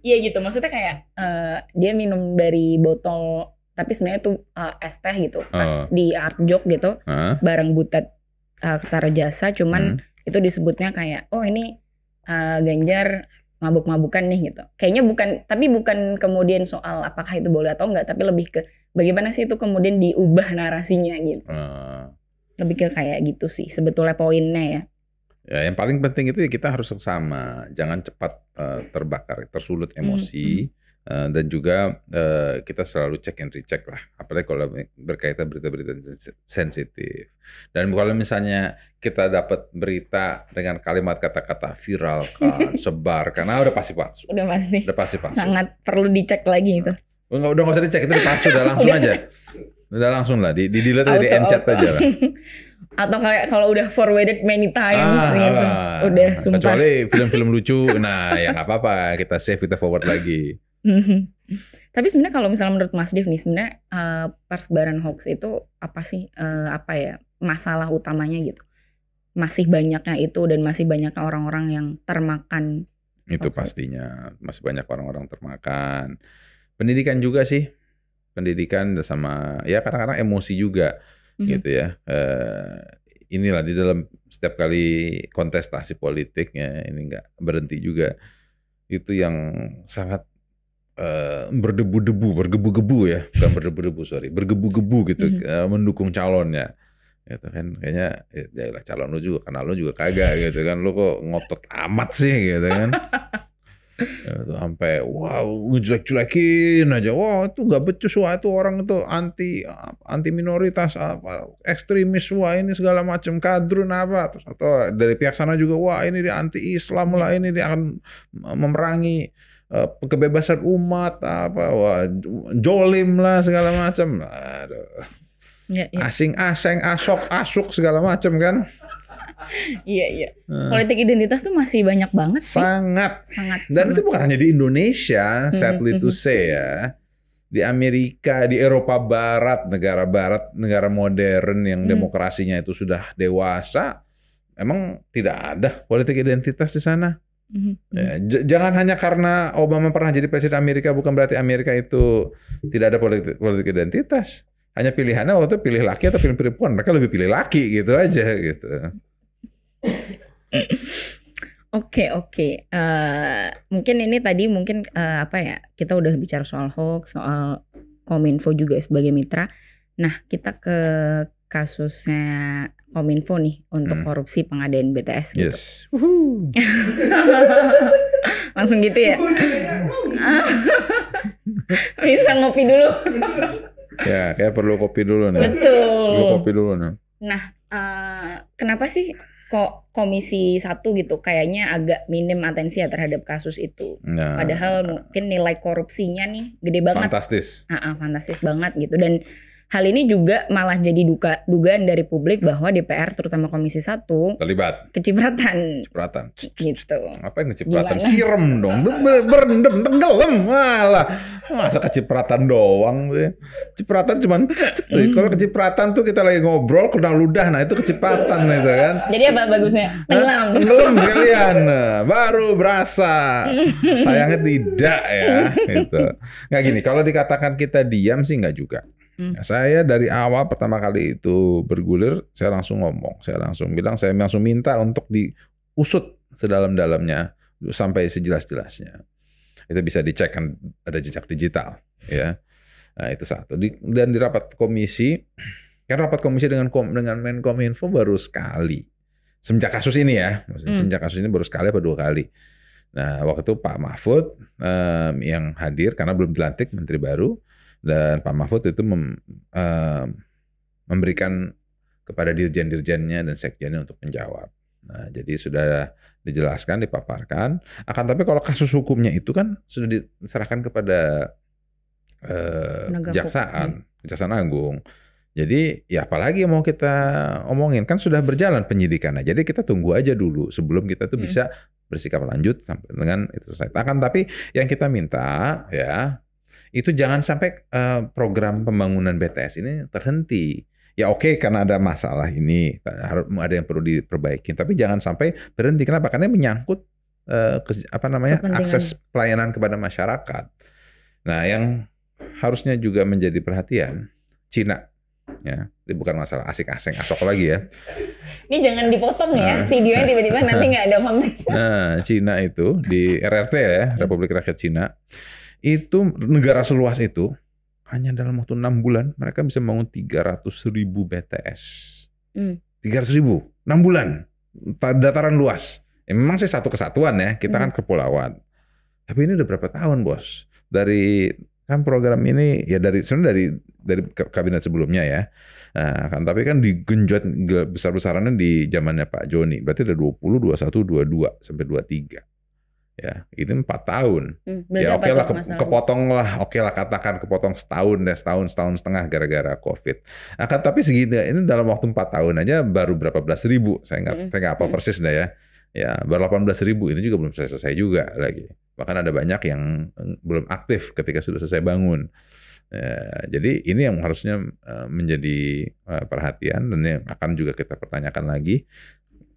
Iya uh. gitu, maksudnya kayak uh, dia minum dari botol, tapi sebenarnya tuh eh, uh, es teh gitu. Ah. Pas oh. di Artjok gitu, uh. bareng Butet uh, jasa, cuman hmm. itu disebutnya kayak, oh ini uh, Ganjar mabuk-mabukan nih gitu. Kayaknya bukan tapi bukan kemudian soal apakah itu boleh atau enggak, tapi lebih ke bagaimana sih itu kemudian diubah narasinya gitu. Hmm. Lebih ke kayak gitu sih sebetulnya poinnya ya. Ya, yang paling penting itu ya kita harus sama, jangan cepat uh, terbakar, tersulut emosi. Hmm. hmm. Eh, dan juga uh, kita selalu cek and recheck lah apalagi kalau berkaitan berita-berita sensitif dan kalau misalnya kita dapat berita dengan kalimat kata-kata viral kan sebar karena ah, udah pasti palsu udah pasti udah pasti palsu sangat perlu dicek lagi itu udah nggak usah dicek itu udah palsu udah langsung aja udah langsung lah di di delete dari chat aja lah atau kayak kalau udah forwarded many times ah, gitu. Ah, udah sumpah kecuali film-film lucu nah ya nggak apa-apa kita save kita forward lagi Tapi sebenarnya kalau misalnya menurut Mas Dev nih sebenarnya uh, eh, persebaran hoax itu apa sih uh, apa ya masalah utamanya gitu? Masih banyaknya itu dan masih banyaknya orang-orang yang termakan. Itu hoax. pastinya masih banyak orang-orang termakan. Pendidikan juga sih. Pendidikan sama ya kadang-kadang emosi juga mm -hmm. gitu ya. Uh, inilah di dalam setiap kali kontestasi politiknya ini nggak berhenti juga itu yang sangat uh, berdebu-debu, bergebu-gebu ya, bukan berdebu-debu sorry, bergebu-gebu gitu mm mendukung calonnya gitu kan kayaknya ya, ya lah calon lu juga karena lu juga kagak gitu kan lu kok ngotot amat sih gitu kan Gitu, sampai wow ngejelek-jelekin aja wow, itu nggak becus wah itu orang itu anti anti minoritas apa ekstremis wah ini segala macam kadrun apa terus atau dari pihak sana juga wah ini dia anti Islam lah mhm. ini dia akan memerangi Eh, kebebasan umat apa wah jolim lah segala macam aduh ya, ya. asing aseng asok asuk segala macam kan iya iya eh. politik identitas tuh masih banyak banget sih sangat sangat dan sangat. itu bukan hanya di Indonesia hmm, sadly hmm, to hmm. say ya di Amerika, di Eropa Barat, negara Barat, negara modern yang demokrasinya itu sudah dewasa, emang tidak ada politik identitas di sana. Mm-hmm. Ya, jangan hanya karena Obama pernah jadi presiden Amerika bukan berarti Amerika itu tidak ada politik, politik identitas. Hanya pilihannya waktu itu pilih laki atau pilih perempuan. Mereka lebih pilih laki gitu aja gitu. Oke okay, oke, okay. uh, eh, mungkin ini tadi mungkin uh, apa ya kita udah bicara soal hoax, soal kominfo juga sebagai mitra. Nah kita ke kasusnya Kominfo nih untuk hmm. korupsi pengadaan BTS gitu. Yes. Langsung gitu ya. Bisa ngopi dulu. ya, kayak perlu kopi dulu nih. Betul. Perlu kopi dulu nih. Nah, uh, kenapa sih kok komisi satu gitu kayaknya agak minim atensi ya terhadap kasus itu. Nah, Padahal mungkin nilai korupsinya nih gede banget. Fantastis. uh, uh, fantastis banget gitu dan Hal ini juga malah jadi duka, dugaan dari publik bahwa DPR terutama Komisi 1 terlibat kecipratan. Kecipratan. Gitu. Apa yang kecipratan? Sirem Siram dong. Berendam tenggelam malah. Masa kecipratan doang sih. Cipratan cuman hmm. kalau kecipratan tuh kita lagi ngobrol kena ludah nah itu kecipratan gitu kan. Jadi apa bagusnya? Tenggelam. Tenggelam sekalian. Baru berasa. Sayangnya tidak ya gitu. Enggak gini, kalau dikatakan kita diam sih nggak juga. Hmm. Nah, saya dari awal pertama kali itu bergulir, saya langsung ngomong, saya langsung bilang, saya langsung minta untuk diusut sedalam-dalamnya sampai sejelas-jelasnya. Itu bisa dicek kan ada jejak digital, ya. Nah itu satu. Di, dan di rapat komisi, kan rapat komisi dengan kom, dengan Menkominfo baru sekali semenjak kasus ini ya, maksudnya hmm. semenjak kasus ini baru sekali atau dua kali. Nah waktu itu Pak Mahfud um, yang hadir karena belum dilantik menteri baru dan Pak Mahfud itu mem, uh, memberikan kepada dirjen-dirjennya dan sekjennya untuk menjawab. Nah, jadi sudah dijelaskan, dipaparkan. Akan tapi kalau kasus hukumnya itu kan sudah diserahkan kepada uh, eh, jaksaan, kejaksaan, hmm. kejaksaan agung. Jadi ya apalagi yang mau kita omongin kan sudah berjalan penyidikan. Nah, Jadi kita tunggu aja dulu sebelum kita tuh hmm. bisa bersikap lanjut sampai dengan itu selesai. Akan tapi yang kita minta ya itu jangan sampai uh, program pembangunan BTS ini terhenti. Ya oke okay, karena ada masalah ini harus ada yang perlu diperbaiki, tapi jangan sampai berhenti. Kenapa? Karena menyangkut uh, eh, ke, apa namanya akses pelayanan kepada masyarakat. Nah, yang harusnya juga menjadi perhatian Cina ya ini bukan masalah asik asing asok lagi ya ini jangan dipotong ya, nah, ya videonya tiba-tiba nanti nggak ada konteks nah Cina itu di RRT ya hmm. Republik Rakyat Cina itu negara seluas itu hanya dalam waktu enam bulan mereka bisa bangun tiga ratus ribu BTS. Hmm. tiga ratus ribu, enam bulan, dataran luas. Ya, memang sih satu kesatuan ya, kita hmm. kan kepulauan. Tapi ini udah berapa tahun bos? Dari kan program ini ya dari sebenarnya dari dari kabinet sebelumnya ya. Nah, kan tapi kan digenjot besar-besarannya di zamannya Pak Joni. Berarti ada satu dua dua sampai dua tiga ya itu empat tahun hmm, ya oke okay lah ke, kepotong lah oke okay lah katakan kepotong setahun deh setahun setahun setengah gara-gara covid akan tapi segini ini dalam waktu empat tahun aja baru berapa belas ribu saya nggak hmm. saya nggak apa hmm. persis deh ya ya baru delapan belas ribu Ini juga belum selesai selesai juga lagi bahkan ada banyak yang eh, belum aktif ketika sudah selesai bangun ya, jadi ini yang harusnya eh, menjadi eh, perhatian dan yang akan juga kita pertanyakan lagi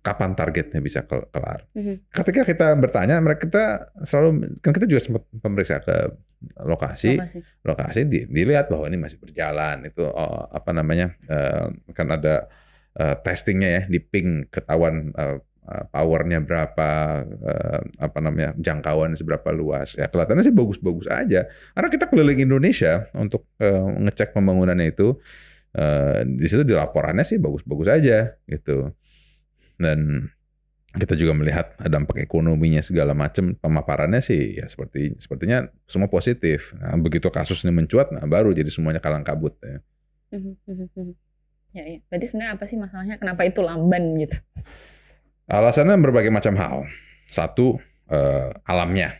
kapan targetnya bisa kelar. Mm-hmm. Ketika kita bertanya, mereka kita selalu kan kita juga sempat pemeriksa ke lokasi, lokasi, lokasi di, dilihat bahwa ini masih berjalan itu oh, apa namanya uh, kan ada uh, testingnya ya di ping ketahuan uh, powernya berapa uh, apa namanya jangkauan seberapa luas ya kelihatannya sih bagus-bagus aja karena kita keliling Indonesia untuk uh, ngecek pembangunannya itu uh, di situ dilaporannya sih bagus-bagus aja gitu dan kita juga melihat dampak ekonominya segala macam pemaparannya sih ya seperti sepertinya semua positif nah, begitu kasus ini mencuat nah baru jadi semuanya kalang kabut ya. Mhm, mhm, mhm. ya, ya. berarti sebenarnya apa sih masalahnya kenapa itu lamban gitu alasannya berbagai macam hal satu eh, alamnya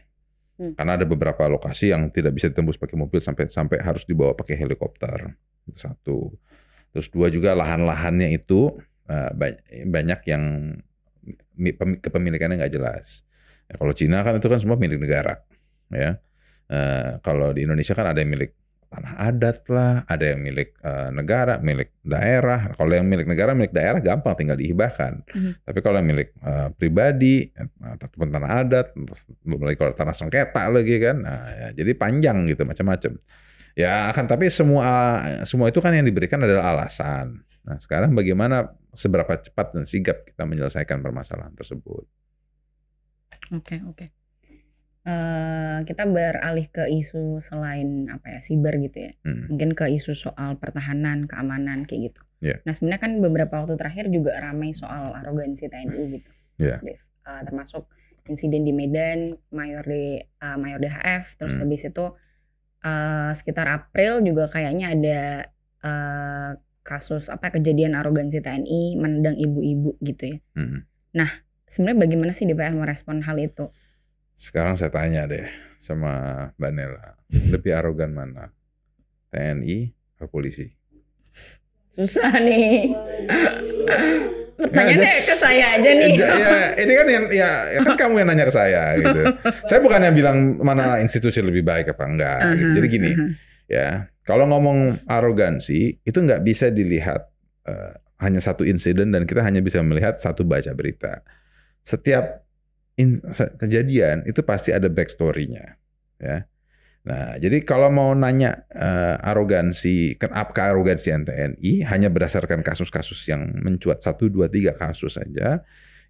hmm. karena ada beberapa lokasi yang tidak bisa ditembus pakai mobil sampai sampai harus dibawa pakai helikopter satu terus dua juga lahan-lahannya itu Eh, banyak yang kepemilikannya nggak jelas. Ya, kalau Cina kan itu kan semua milik negara, ya. Uh, kalau di Indonesia kan ada yang milik tanah adat lah, ada yang milik uh, negara, milik daerah. Kalau yang milik negara, milik daerah gampang tinggal dihibahkan. Mm-hmm. Tapi kalau yang milik uh, pribadi ataupun tanah adat, belum lagi kalau tanah sengketa lagi kan, nah, ya, jadi panjang gitu macam-macam. Ya akan tapi semua semua itu kan yang diberikan adalah alasan. Nah sekarang bagaimana seberapa cepat dan sigap kita menyelesaikan permasalahan tersebut. Oke okay, oke. Okay. Uh, eh, kita beralih ke isu selain apa ya siber gitu ya, hmm. mungkin ke isu soal pertahanan, keamanan kayak gitu. Yeah. Nah sebenarnya kan beberapa waktu terakhir juga ramai soal arogansi TNI gitu, yeah. Iya. Eh, uh, termasuk insiden di Medan, Mayor di uh, eh, Mayor DHF, terus hmm. habis itu uh, sekitar April juga kayaknya ada uh, kasus apa kejadian arogansi TNI menendang ibu-ibu gitu ya. Hmm. Nah, sebenarnya bagaimana sih DPR merespon hal itu? Sekarang saya tanya deh sama Mbak Nela, lebih arogan mana? TNI atau polisi? Susah nih. Pertanyaannya nah, ke saya aja nih. Eh, ya, ya, ini kan yang ya, ya kan kamu yang nanya ke saya gitu. saya bukan yang bilang mana institusi lebih baik apa enggak. Gitu. Uh -huh, Jadi gini, uh -huh. ya kalau ngomong arogansi itu nggak bisa dilihat uh, hanya satu insiden dan kita hanya bisa melihat satu baca berita. Setiap in, kejadian itu pasti ada backstory-nya, ya. Nah, jadi kalau mau nanya uh, arogansi, kenapa kearogansian TNI hanya berdasarkan kasus-kasus yang mencuat satu dua tiga kasus saja,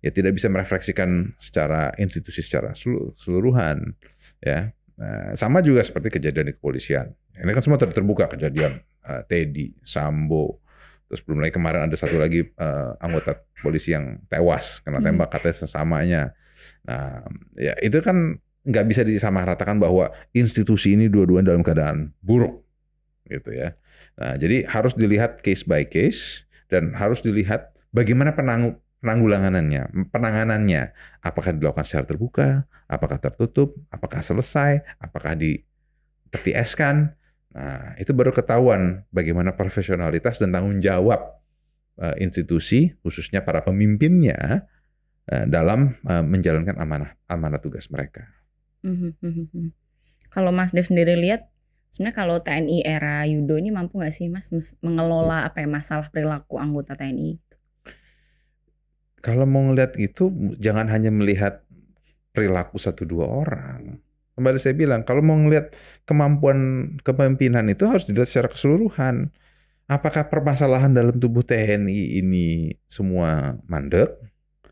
ya tidak bisa merefleksikan secara institusi secara seluruh, seluruhan, ya. Nah, sama juga seperti kejadian di kepolisian. Ini kan semua ter terbuka kejadian uh, Teddy, Sambo, terus belum lagi kemarin ada satu lagi uh, anggota polisi yang tewas kena hmm. tembak hmm. katanya sesamanya. Nah, ya itu kan nggak bisa disamaratakan bahwa institusi ini dua-duanya dalam keadaan buruk gitu ya. Nah, jadi harus dilihat case by case dan harus dilihat bagaimana penang penanggulangannya, penanganannya. Apakah dilakukan secara terbuka, apakah tertutup, apakah selesai, apakah di kan Nah, itu baru ketahuan bagaimana profesionalitas dan tanggung jawab eh, institusi, khususnya para pemimpinnya, eh, dalam eh, menjalankan amanah amanah tugas mereka. Mhm, mhm, mhm. Kalau Mas Dev sendiri lihat, sebenarnya kalau TNI era Yudo ini mampu nggak sih Mas mengelola apa ya masalah perilaku anggota TNI? Kalau mau ngelihat itu, jangan hanya melihat perilaku satu dua orang Kembali saya bilang, kalau mau ngelihat kemampuan kepemimpinan itu harus dilihat secara keseluruhan. Apakah permasalahan dalam tubuh TNI ini semua mandek?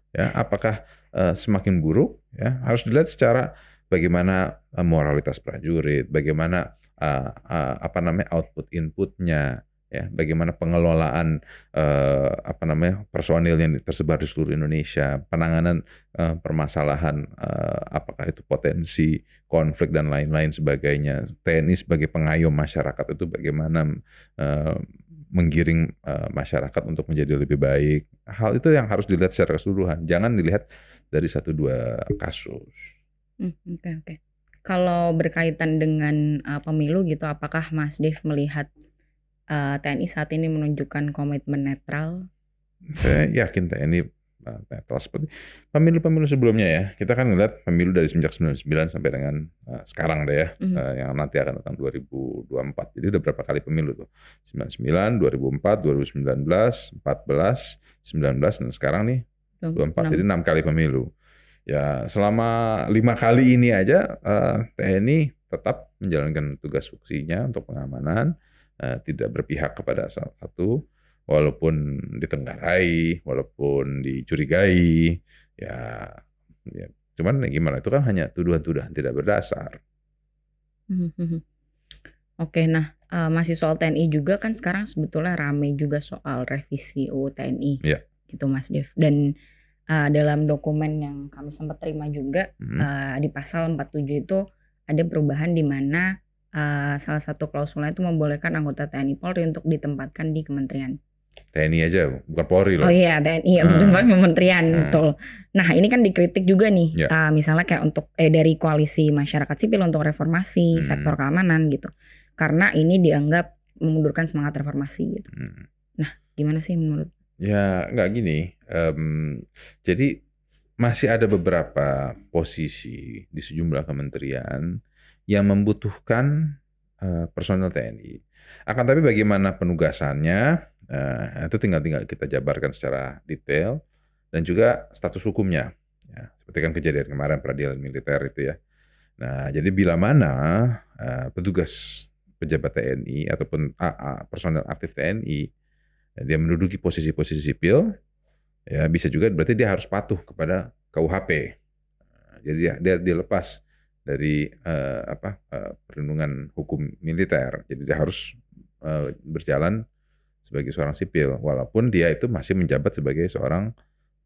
Ya, apakah uh, semakin buruk? Ya, harus dilihat secara bagaimana eh, moralitas prajurit, bagaimana uh, uh, apa namanya output inputnya, ya bagaimana pengelolaan uh, apa namanya personil yang tersebar di seluruh Indonesia penanganan uh, permasalahan uh, apakah itu potensi konflik dan lain-lain sebagainya TNI sebagai pengayom masyarakat itu bagaimana uh, menggiring uh, masyarakat untuk menjadi lebih baik hal itu yang harus dilihat secara keseluruhan jangan dilihat dari satu dua kasus oke hmm, oke okay, okay. kalau berkaitan dengan uh, pemilu gitu apakah Mas Dev melihat uh, eh, TNI saat ini menunjukkan komitmen netral? Saya yakin TNI eh, netral seperti pemilu-pemilu sebelumnya ya. Kita kan ngeliat pemilu dari semenjak 99 sampai dengan uh, sekarang deh ya, mm. -hmm. uh, yang nanti akan datang 2024. Jadi udah berapa kali pemilu tuh? 99, 2004, 2019, 14, 19 dan sekarang nih 24. 6. Jadi enam kali pemilu. Ya, selama lima kali ini aja uh, TNI tetap menjalankan tugas fungsinya untuk pengamanan Eh, tidak berpihak kepada salah satu walaupun ditenggarai walaupun dicurigai ya ya cuman ya gimana itu kan hanya tuduhan-tuduhan tidak berdasar hmm, hmm, hmm. Oke, nah eh, masih soal TNI juga kan sekarang sebetulnya rame juga soal revisi UU TNI, ya. gitu Mas Dev. Dan uh, dalam dokumen yang kami sempat terima juga -hmm. uh, di pasal 47 itu ada perubahan di mana uh, salah satu klausulnya itu membolehkan anggota TNI Polri untuk ditempatkan di kementerian. TNI aja, bukan Polri loh. Oh iya, TNI yang hmm. Ah. tempat kementerian, hmm. betul. Nah ini kan dikritik juga nih, yeah. Ya. uh, misalnya kayak untuk eh, dari koalisi masyarakat sipil untuk reformasi hmm. sektor keamanan gitu, karena ini dianggap memundurkan semangat reformasi gitu. Hmm. Nah gimana sih menurut? Ya nggak gini, um, jadi masih ada beberapa posisi di sejumlah kementerian yang membutuhkan uh, personel TNI. Akan tapi bagaimana penugasannya uh, itu tinggal-tinggal kita jabarkan secara detail dan juga status hukumnya. Ya, seperti kan kejadian kemarin peradilan militer itu ya. Nah, jadi bila mana uh, petugas pejabat TNI ataupun AA personel aktif TNI dia menduduki posisi-posisi sipil ya bisa juga berarti dia harus patuh kepada KUHP. Jadi dia dia, dia lepas dari uh, apa uh, perlindungan hukum militer. Jadi dia harus uh, berjalan sebagai seorang sipil walaupun dia itu masih menjabat sebagai seorang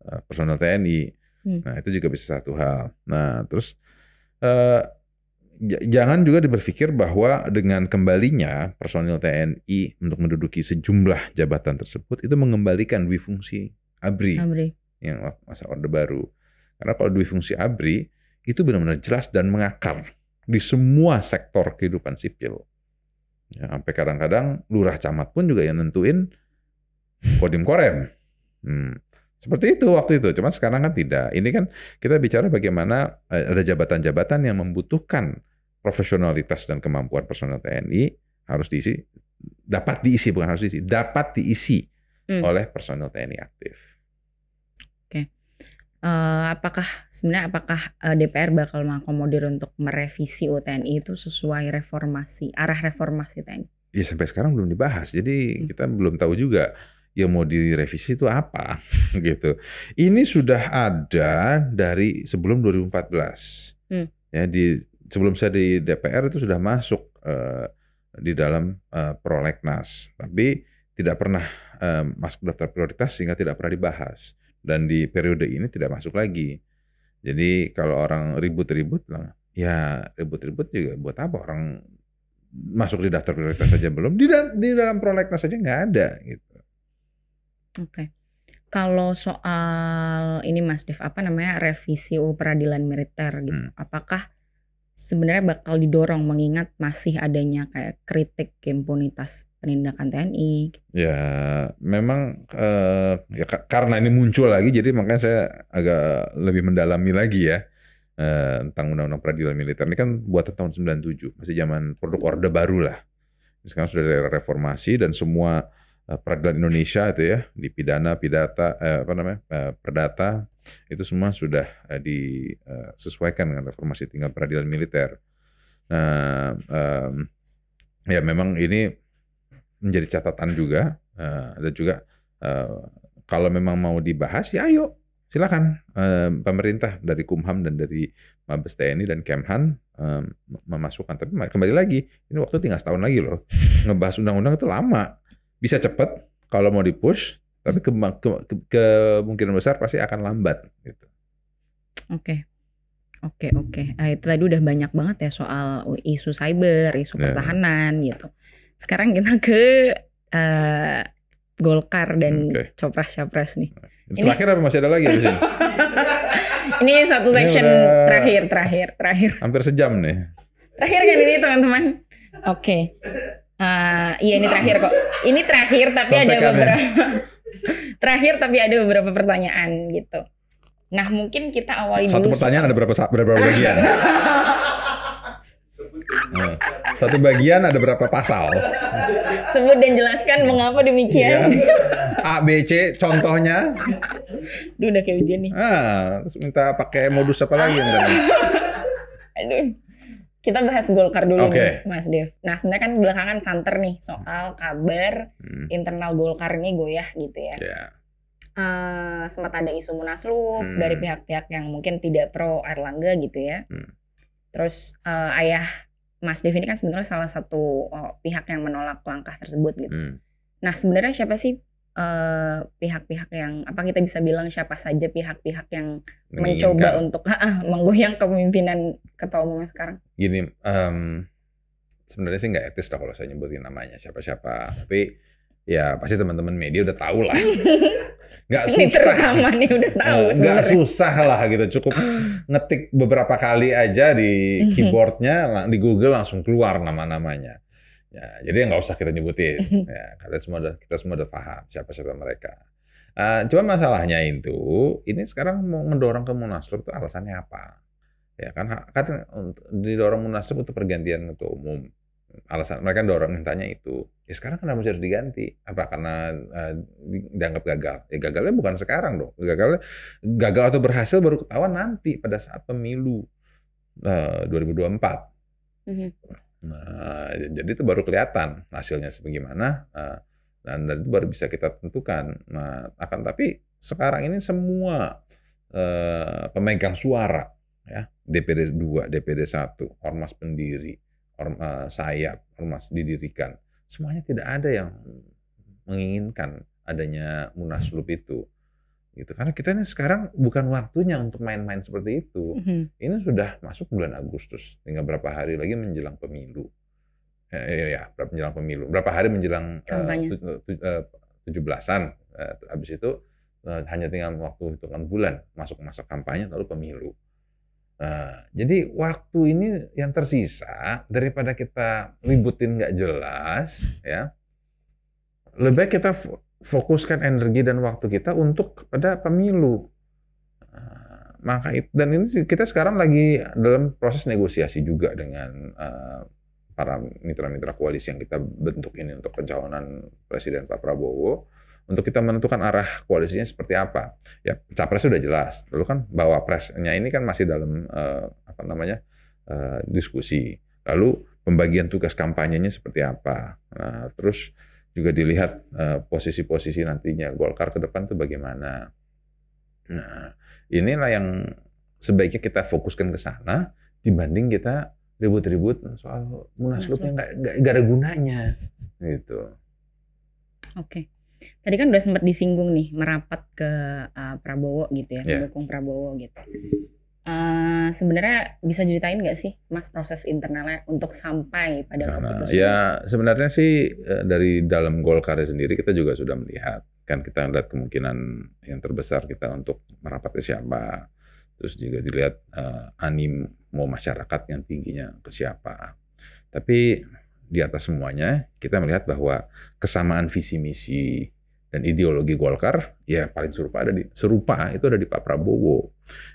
uh, personel TNI. Hmm. Nah, itu juga bisa satu hal. Nah, terus uh, jangan juga berpikir bahwa dengan kembalinya personil TNI untuk menduduki sejumlah jabatan tersebut itu mengembalikan dwi fungsi ABRI, ABRI. yang masa Orde Baru. Karena kalau dwi fungsi ABRI itu benar-benar jelas dan mengakar di semua sektor kehidupan sipil. Ya, sampai kadang-kadang lurah camat pun juga yang nentuin kodim korem. Hmm. Seperti itu waktu itu, cuman sekarang kan tidak. Ini kan kita bicara bagaimana eh, ada jabatan-jabatan yang membutuhkan profesionalitas dan kemampuan personel TNI harus diisi, dapat diisi bukan harus diisi, dapat diisi hmm. oleh personel TNI aktif uh, apakah sebenarnya apakah uh, eh, DPR bakal mengakomodir untuk merevisi UTNI itu sesuai reformasi arah reformasi TNI? Ya sampai sekarang belum dibahas. Jadi hmm. kita belum tahu juga yang mau direvisi itu apa gitu. Ini sudah ada dari sebelum 2014. Hmm. Ya di sebelum saya di DPR itu sudah masuk uh, di dalam uh, prolegnas, tapi tidak pernah uh, masuk daftar prioritas sehingga tidak pernah dibahas dan di periode ini tidak masuk lagi. Jadi kalau orang ribut-ribut lah, ya ribut-ribut juga buat apa orang masuk di daftar prioritas saja belum di, da di dalam prolegnas saja nggak ada gitu. Oke. Okay. Kalau soal ini Mas Dev apa namanya revisi peradilan militer gitu. Hmm. Apakah sebenarnya bakal didorong mengingat masih adanya kayak kritik impunitas penindakan TNI. Gitu. Ya, memang uh, ya karena ini muncul lagi, jadi makanya saya agak lebih mendalami lagi ya uh, tentang undang-undang peradilan militer ini kan buat tahun 97, masih zaman produk orde baru lah. Sekarang sudah ada reformasi dan semua uh, peradilan Indonesia itu ya di pidana, pidata, eh, apa namanya, eh, perdata, itu semua sudah uh, eh, disesuaikan eh, dengan reformasi tinggal peradilan militer. Nah, um, ya memang ini menjadi catatan juga uh, dan juga uh, kalau memang mau dibahas ya ayo silakan uh, pemerintah dari Kumham dan dari Mabes TNI dan Kemhan um, memasukkan tapi kembali lagi ini waktu tinggal setahun lagi loh ngebahas undang-undang itu lama bisa cepet kalau mau dipush tapi ke, ke, ke, kemungkinan besar pasti akan lambat gitu. Oke. Okay. Oke okay, oke. Okay. Nah, itu tadi udah banyak banget ya soal isu cyber, isu ya. pertahanan yeah. gitu. Sekarang kita ke uh, Golkar dan okay. copras capres nih. Ini, nah, terakhir apa masih ada lagi di sini? ini satu section terakhir terakhir terakhir. Hampir sejam nih. Terakhir kan ini teman-teman. Oke. Okay. Uh, iya ini terakhir kok. Ini terakhir tapi Contekan ada ya. beberapa. Ya. Terakhir tapi ada beberapa pertanyaan gitu. Nah mungkin kita awali Satu dulu. pertanyaan ada berapa berapa bagian? Nah, satu bagian ada berapa pasal? Sebut dan jelaskan mengapa demikian. Iya. A, B, C contohnya. Duh udah kayak ujian nih. Ah, terus minta pakai modus apa lagi? yang Aduh kita bahas Golkar dulu okay. nih, Mas Dev. Nah, sebenarnya kan belakangan santer nih soal kabar hmm. internal Golkar ini goyah gitu ya. Yeah. Iya. Uh, sempat ada isu munaslup hmm. dari pihak-pihak yang mungkin tidak pro Erlangga gitu ya. Hmm. Terus uh, ayah Mas Dev ini kan sebenarnya salah satu uh, pihak yang menolak langkah tersebut gitu. Hmm. Nah, sebenarnya siapa sih Eh, pihak-pihak uh, yang apa kita bisa bilang siapa saja pihak-pihak yang mencoba untuk uh, menggoyang kepemimpinan ketua umum sekarang. Gini, um, sebenarnya sih nggak etis lah kalau saya nyebutin namanya siapa-siapa, tapi ya pasti teman-teman media udah tahu lah. nggak susah. Ini terutama nih udah eh, tahu. Nggak susah lah gitu, cukup ngetik beberapa kali aja di mhm. keyboardnya, di Google langsung keluar nama-namanya. Ya, jadi nggak usah kita nyebutin. Ya, kalian semua udah, kita semua udah paham siapa-siapa mereka. Uh, eh, cuma masalahnya itu, ini sekarang mau mendorong ke Munaslup itu alasannya apa? Ya kan, kan didorong Munaslup untuk pergantian ketua umum. Alasan mereka dorong mintanya itu. Ya sekarang kenapa harus diganti? Apa karena uh, dianggap gagal? Ya gagalnya bukan sekarang dong. Gagalnya gagal atau berhasil baru ketahuan nanti pada saat pemilu uh, 2024. Mm -hmm Nah, jadi itu baru kelihatan hasilnya sebagaimana. Eh, dan dari itu baru bisa kita tentukan. Nah, akan tapi sekarang ini semua eh, pemegang suara ya, DPD 2, DPD 1, ormas pendiri, ormas eh, sayap, ormas didirikan, semuanya tidak ada yang menginginkan adanya munaslup itu gitu karena kita ini sekarang bukan waktunya untuk main-main seperti itu mm-hmm. ini sudah masuk bulan Agustus tinggal berapa hari lagi menjelang pemilu eh, ya, ya, ya, ya menjelang pemilu berapa hari menjelang eh, eh, eh, tujuh belasan uh, habis itu uh, hanya tinggal waktu hitungan bulan masuk masa kampanye lalu pemilu uh, jadi waktu ini yang tersisa daripada kita ributin nggak jelas ya lebih baik kita fokuskan energi dan waktu kita untuk pada pemilu. Nah, maka dan ini kita sekarang lagi dalam proses negosiasi juga dengan uh, para mitra-mitra koalisi yang kita bentuk ini untuk pencalonan Presiden Pak Prabowo untuk kita menentukan arah koalisinya seperti apa. Ya, capres sudah jelas. Lalu kan bawa presnya ini kan masih dalam uh, apa namanya? Uh, diskusi. Lalu pembagian tugas kampanyenya seperti apa. Nah, terus juga dilihat eh, posisi-posisi nantinya Golkar ke depan itu bagaimana. Nah, inilah yang sebaiknya kita fokuskan ke sana dibanding kita ribut-ribut soal munaslupnya nggak nggak ada gunanya gitu. Oke. Okay. Tadi kan udah sempat disinggung nih merapat ke uh, Prabowo gitu ya, yeah. mendukung Prabowo gitu. Uh, sebenarnya bisa ceritain nggak sih mas proses internalnya untuk sampai pada Sana. keputusan? Ya sebenarnya sih eh, dari dalam Golkar sendiri kita juga sudah melihat kan kita melihat kemungkinan yang terbesar kita untuk merapat ke siapa, terus juga dilihat uh, animo masyarakat yang tingginya ke siapa. Tapi di atas semuanya kita melihat bahwa kesamaan visi misi dan ideologi Golkar ya paling serupa ada di serupa itu ada di Pak Prabowo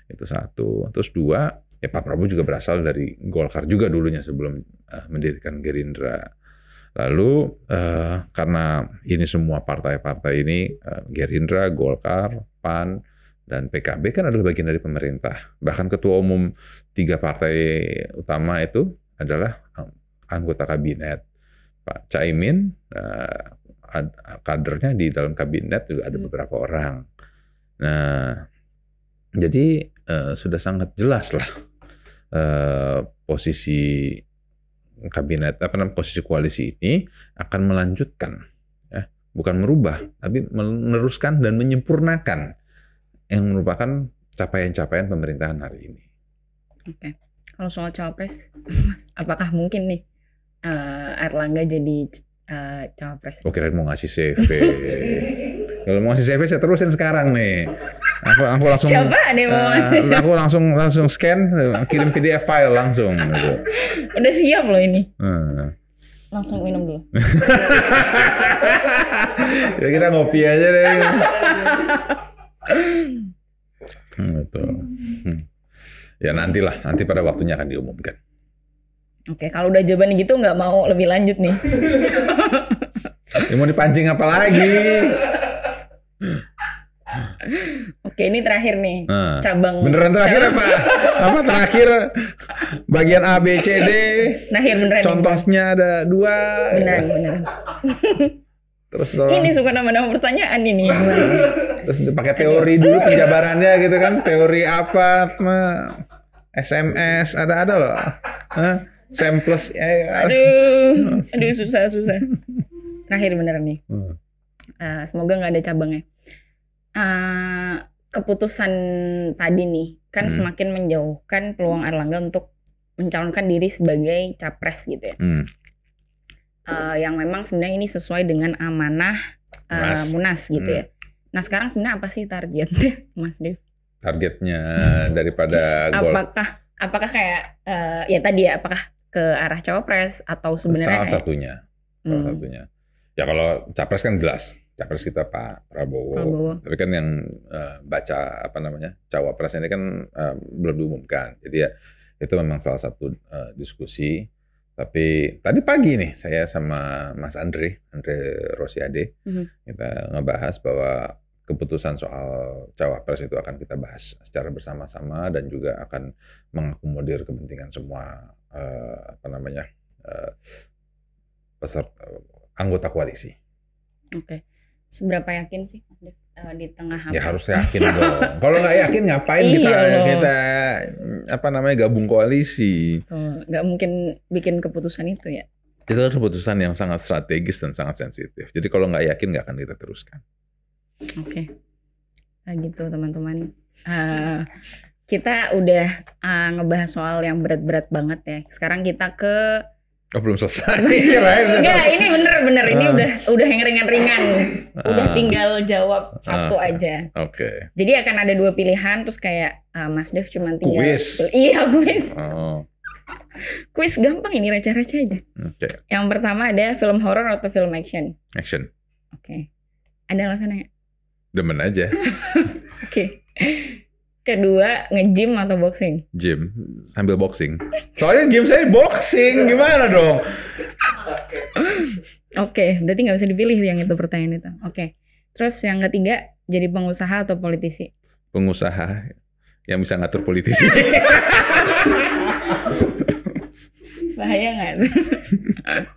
itu satu. Terus dua, ya Pak Prabowo juga berasal dari Golkar juga dulunya sebelum uh, mendirikan Gerindra. Lalu uh, karena ini semua partai-partai ini uh, Gerindra, Golkar, PAN dan PKB kan adalah bagian dari pemerintah. Bahkan ketua umum tiga partai utama itu adalah anggota kabinet. Pak Caimin uh, kadernya di dalam kabinet juga ada hmm. beberapa orang. Nah, jadi uh, sudah sangat jelas lah uh, posisi kabinet apa namanya posisi koalisi ini akan melanjutkan ya bukan merubah tapi meneruskan dan menyempurnakan yang merupakan capaian-capaian pemerintahan hari ini. Oke. Kalau soal cawapres, apakah mungkin nih uh, Erlangga jadi uh, cawapres? Oke, oh, mau ngasih CV. Kalau mau ngasih CV saya terusin sekarang nih aku aku langsung coba nih eh, mau uh, aku langsung langsung scan kirim PDF file langsung gitu. udah siap loh ini hmm. langsung minum dulu ya kita ngopi aja deh hmm, gitu hmm. ya nantilah nanti pada waktunya akan diumumkan oke kalau udah jawaban gitu nggak mau lebih lanjut nih ya mau dipancing apa lagi Oke, ini terakhir nih. Nah. Cabang. Beneran terakhir apa? apa terakhir? Bagian A B C D. Terakhir beneran. Contohnya ada dua. Benar, ya. Terus tolong. Ini suka nama-nama pertanyaan ini. Terus pakai teori dulu penjabarannya gitu kan. Teori apa? SMS ada ada loh. Hah? Samples. eh, aduh, aduh susah susah. Terakhir beneran nih. Hmm. Uh, semoga nggak ada cabangnya. Eh, keputusan tadi nih kan hmm. semakin menjauhkan peluang Erlangga untuk mencalonkan diri sebagai capres gitu ya. Hmm. Uh, yang memang sebenarnya ini sesuai dengan amanah uh, Munas gitu ya. hmm. ya. Nah sekarang sebenarnya apa sih targetnya Mas Dev? Targetnya daripada gol. Apakah apakah kayak uh, ya tadi ya apakah ke arah cawapres atau sebenarnya salah kayak, satunya salah hmm. satunya Ya kalau capres kan jelas, capres kita Pak Prabowo. Prabowo. Tapi kan yang uh, baca apa namanya cawapres ini kan uh, belum diumumkan. Jadi ya itu memang salah satu uh, diskusi. Tapi tadi pagi nih saya sama Mas Andre, Andre Rosiade, mm -hmm. kita ngebahas bahwa keputusan soal cawapres itu akan kita bahas secara bersama-sama dan juga akan mengakomodir kepentingan semua uh, apa namanya uh, peserta anggota koalisi. Oke. Okay. Seberapa yakin sih eh, di tengah ya, apa? Ya harus yakin dong. Kalau nggak yakin ngapain iya kita kita mm, apa namanya gabung koalisi? Nggak mungkin bikin keputusan itu ya. Itu adalah keputusan yang sangat strategis dan sangat sensitif. Jadi kalau nggak yakin nggak akan kita teruskan. Oke, okay. nah, gitu teman-teman. Uh, kita udah uh, ngebahas soal yang berat-berat banget ya. Sekarang kita ke Oh belum selesai. Iya, Enggak, ini bener-bener ini uh. udah udah yang ringan-ringan. Ah. Udah tinggal jawab ah, satu uh. aja. Oke. Okay. Jadi akan ada dua pilihan terus kayak uh, Mas Dev cuma tinggal kuis. Iya, kuis. Oh. kuis gampang ini receh-receh aja. Oke. Okay. Yang pertama ada film horor atau film action? Action. Oke. Okay. Ada alasannya? Demen aja. Oke. okay kedua nge-gym atau boxing? Gym, sambil boxing. Soalnya gym saya boxing, gimana dong? Oke, okay, berarti nggak bisa dipilih yang itu pertanyaan itu. Oke, okay. terus yang ketiga jadi pengusaha atau politisi? Pengusaha yang bisa ngatur politisi. Bahaya nggak?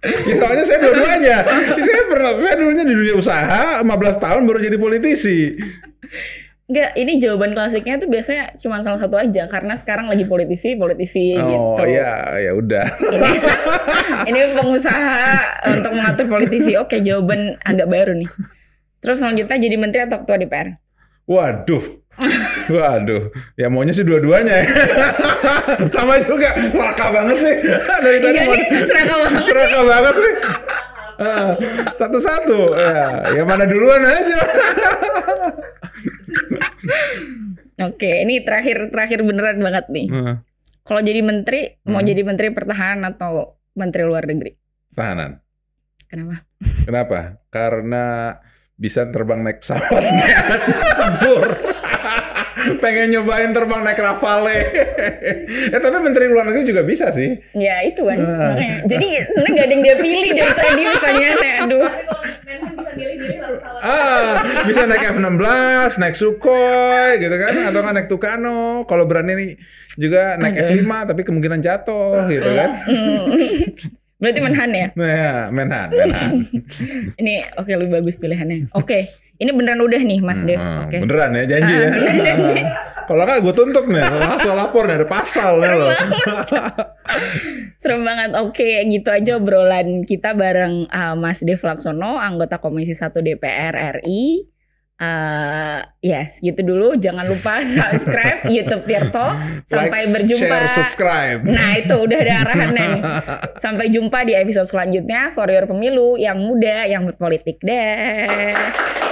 ya, soalnya saya dua-duanya. saya pernah, saya dulunya di dunia usaha, 15 tahun baru jadi politisi. Enggak, ini jawaban klasiknya tuh biasanya cuma salah satu aja karena sekarang lagi politisi, politisi oh, gitu. Oh iya, ya udah. Ini, pengusaha untuk mengatur politisi. Oke, jawaban agak baru nih. Terus selanjutnya jadi menteri atau ketua DPR? Waduh. Waduh, ya maunya sih dua-duanya ya. Sama juga, iya seraka banget sih. Dari tadi iya, seraka banget. Seraka banget sih. Ah, satu-satu. Ya, ya mana duluan aja. Oke, ini terakhir-terakhir beneran banget nih. Hmm. Kalau jadi menteri, hmm. mau jadi menteri pertahanan atau menteri luar negeri? Pertahanan. Kenapa? Kenapa? Karena bisa terbang naik pesawat. Tempur. pengen nyobain terbang naik Rafale. ya tapi menteri luar negeri juga bisa sih. Ya itu kan. Nah. Jadi sebenarnya gak ada yang dia pilih dari tadi pertanyaannya. Aduh. ah, bisa naik F16, naik Sukhoi gitu kan atau kan naik Tucano. Kalau berani nih juga naik F5 tapi kemungkinan jatuh gitu kan. Berarti menhan ya? Ya, menhan, menhan. Ini oke okay, lebih bagus pilihannya. Oke. Okay. Ini beneran udah nih Mas hmm, Dev. Hmm. Oke. Okay. Beneran ya janji ya. Ah, Kalau nggak gue tuntut nih, langsung lapor nih ada pasal nih loh. Serem banget. Oke, okay, gitu aja obrolan kita bareng uh, Mas Dev Laksono, anggota Komisi 1 DPR RI. Uh, ah, ya, yes, gitu dulu. Jangan lupa subscribe YouTube Tirto. Sampai like, berjumpa. Share, subscribe. Nah, itu udah ada arahannya nih. Sampai jumpa di episode selanjutnya For Your Pemilu yang muda, yang berpolitik. deh.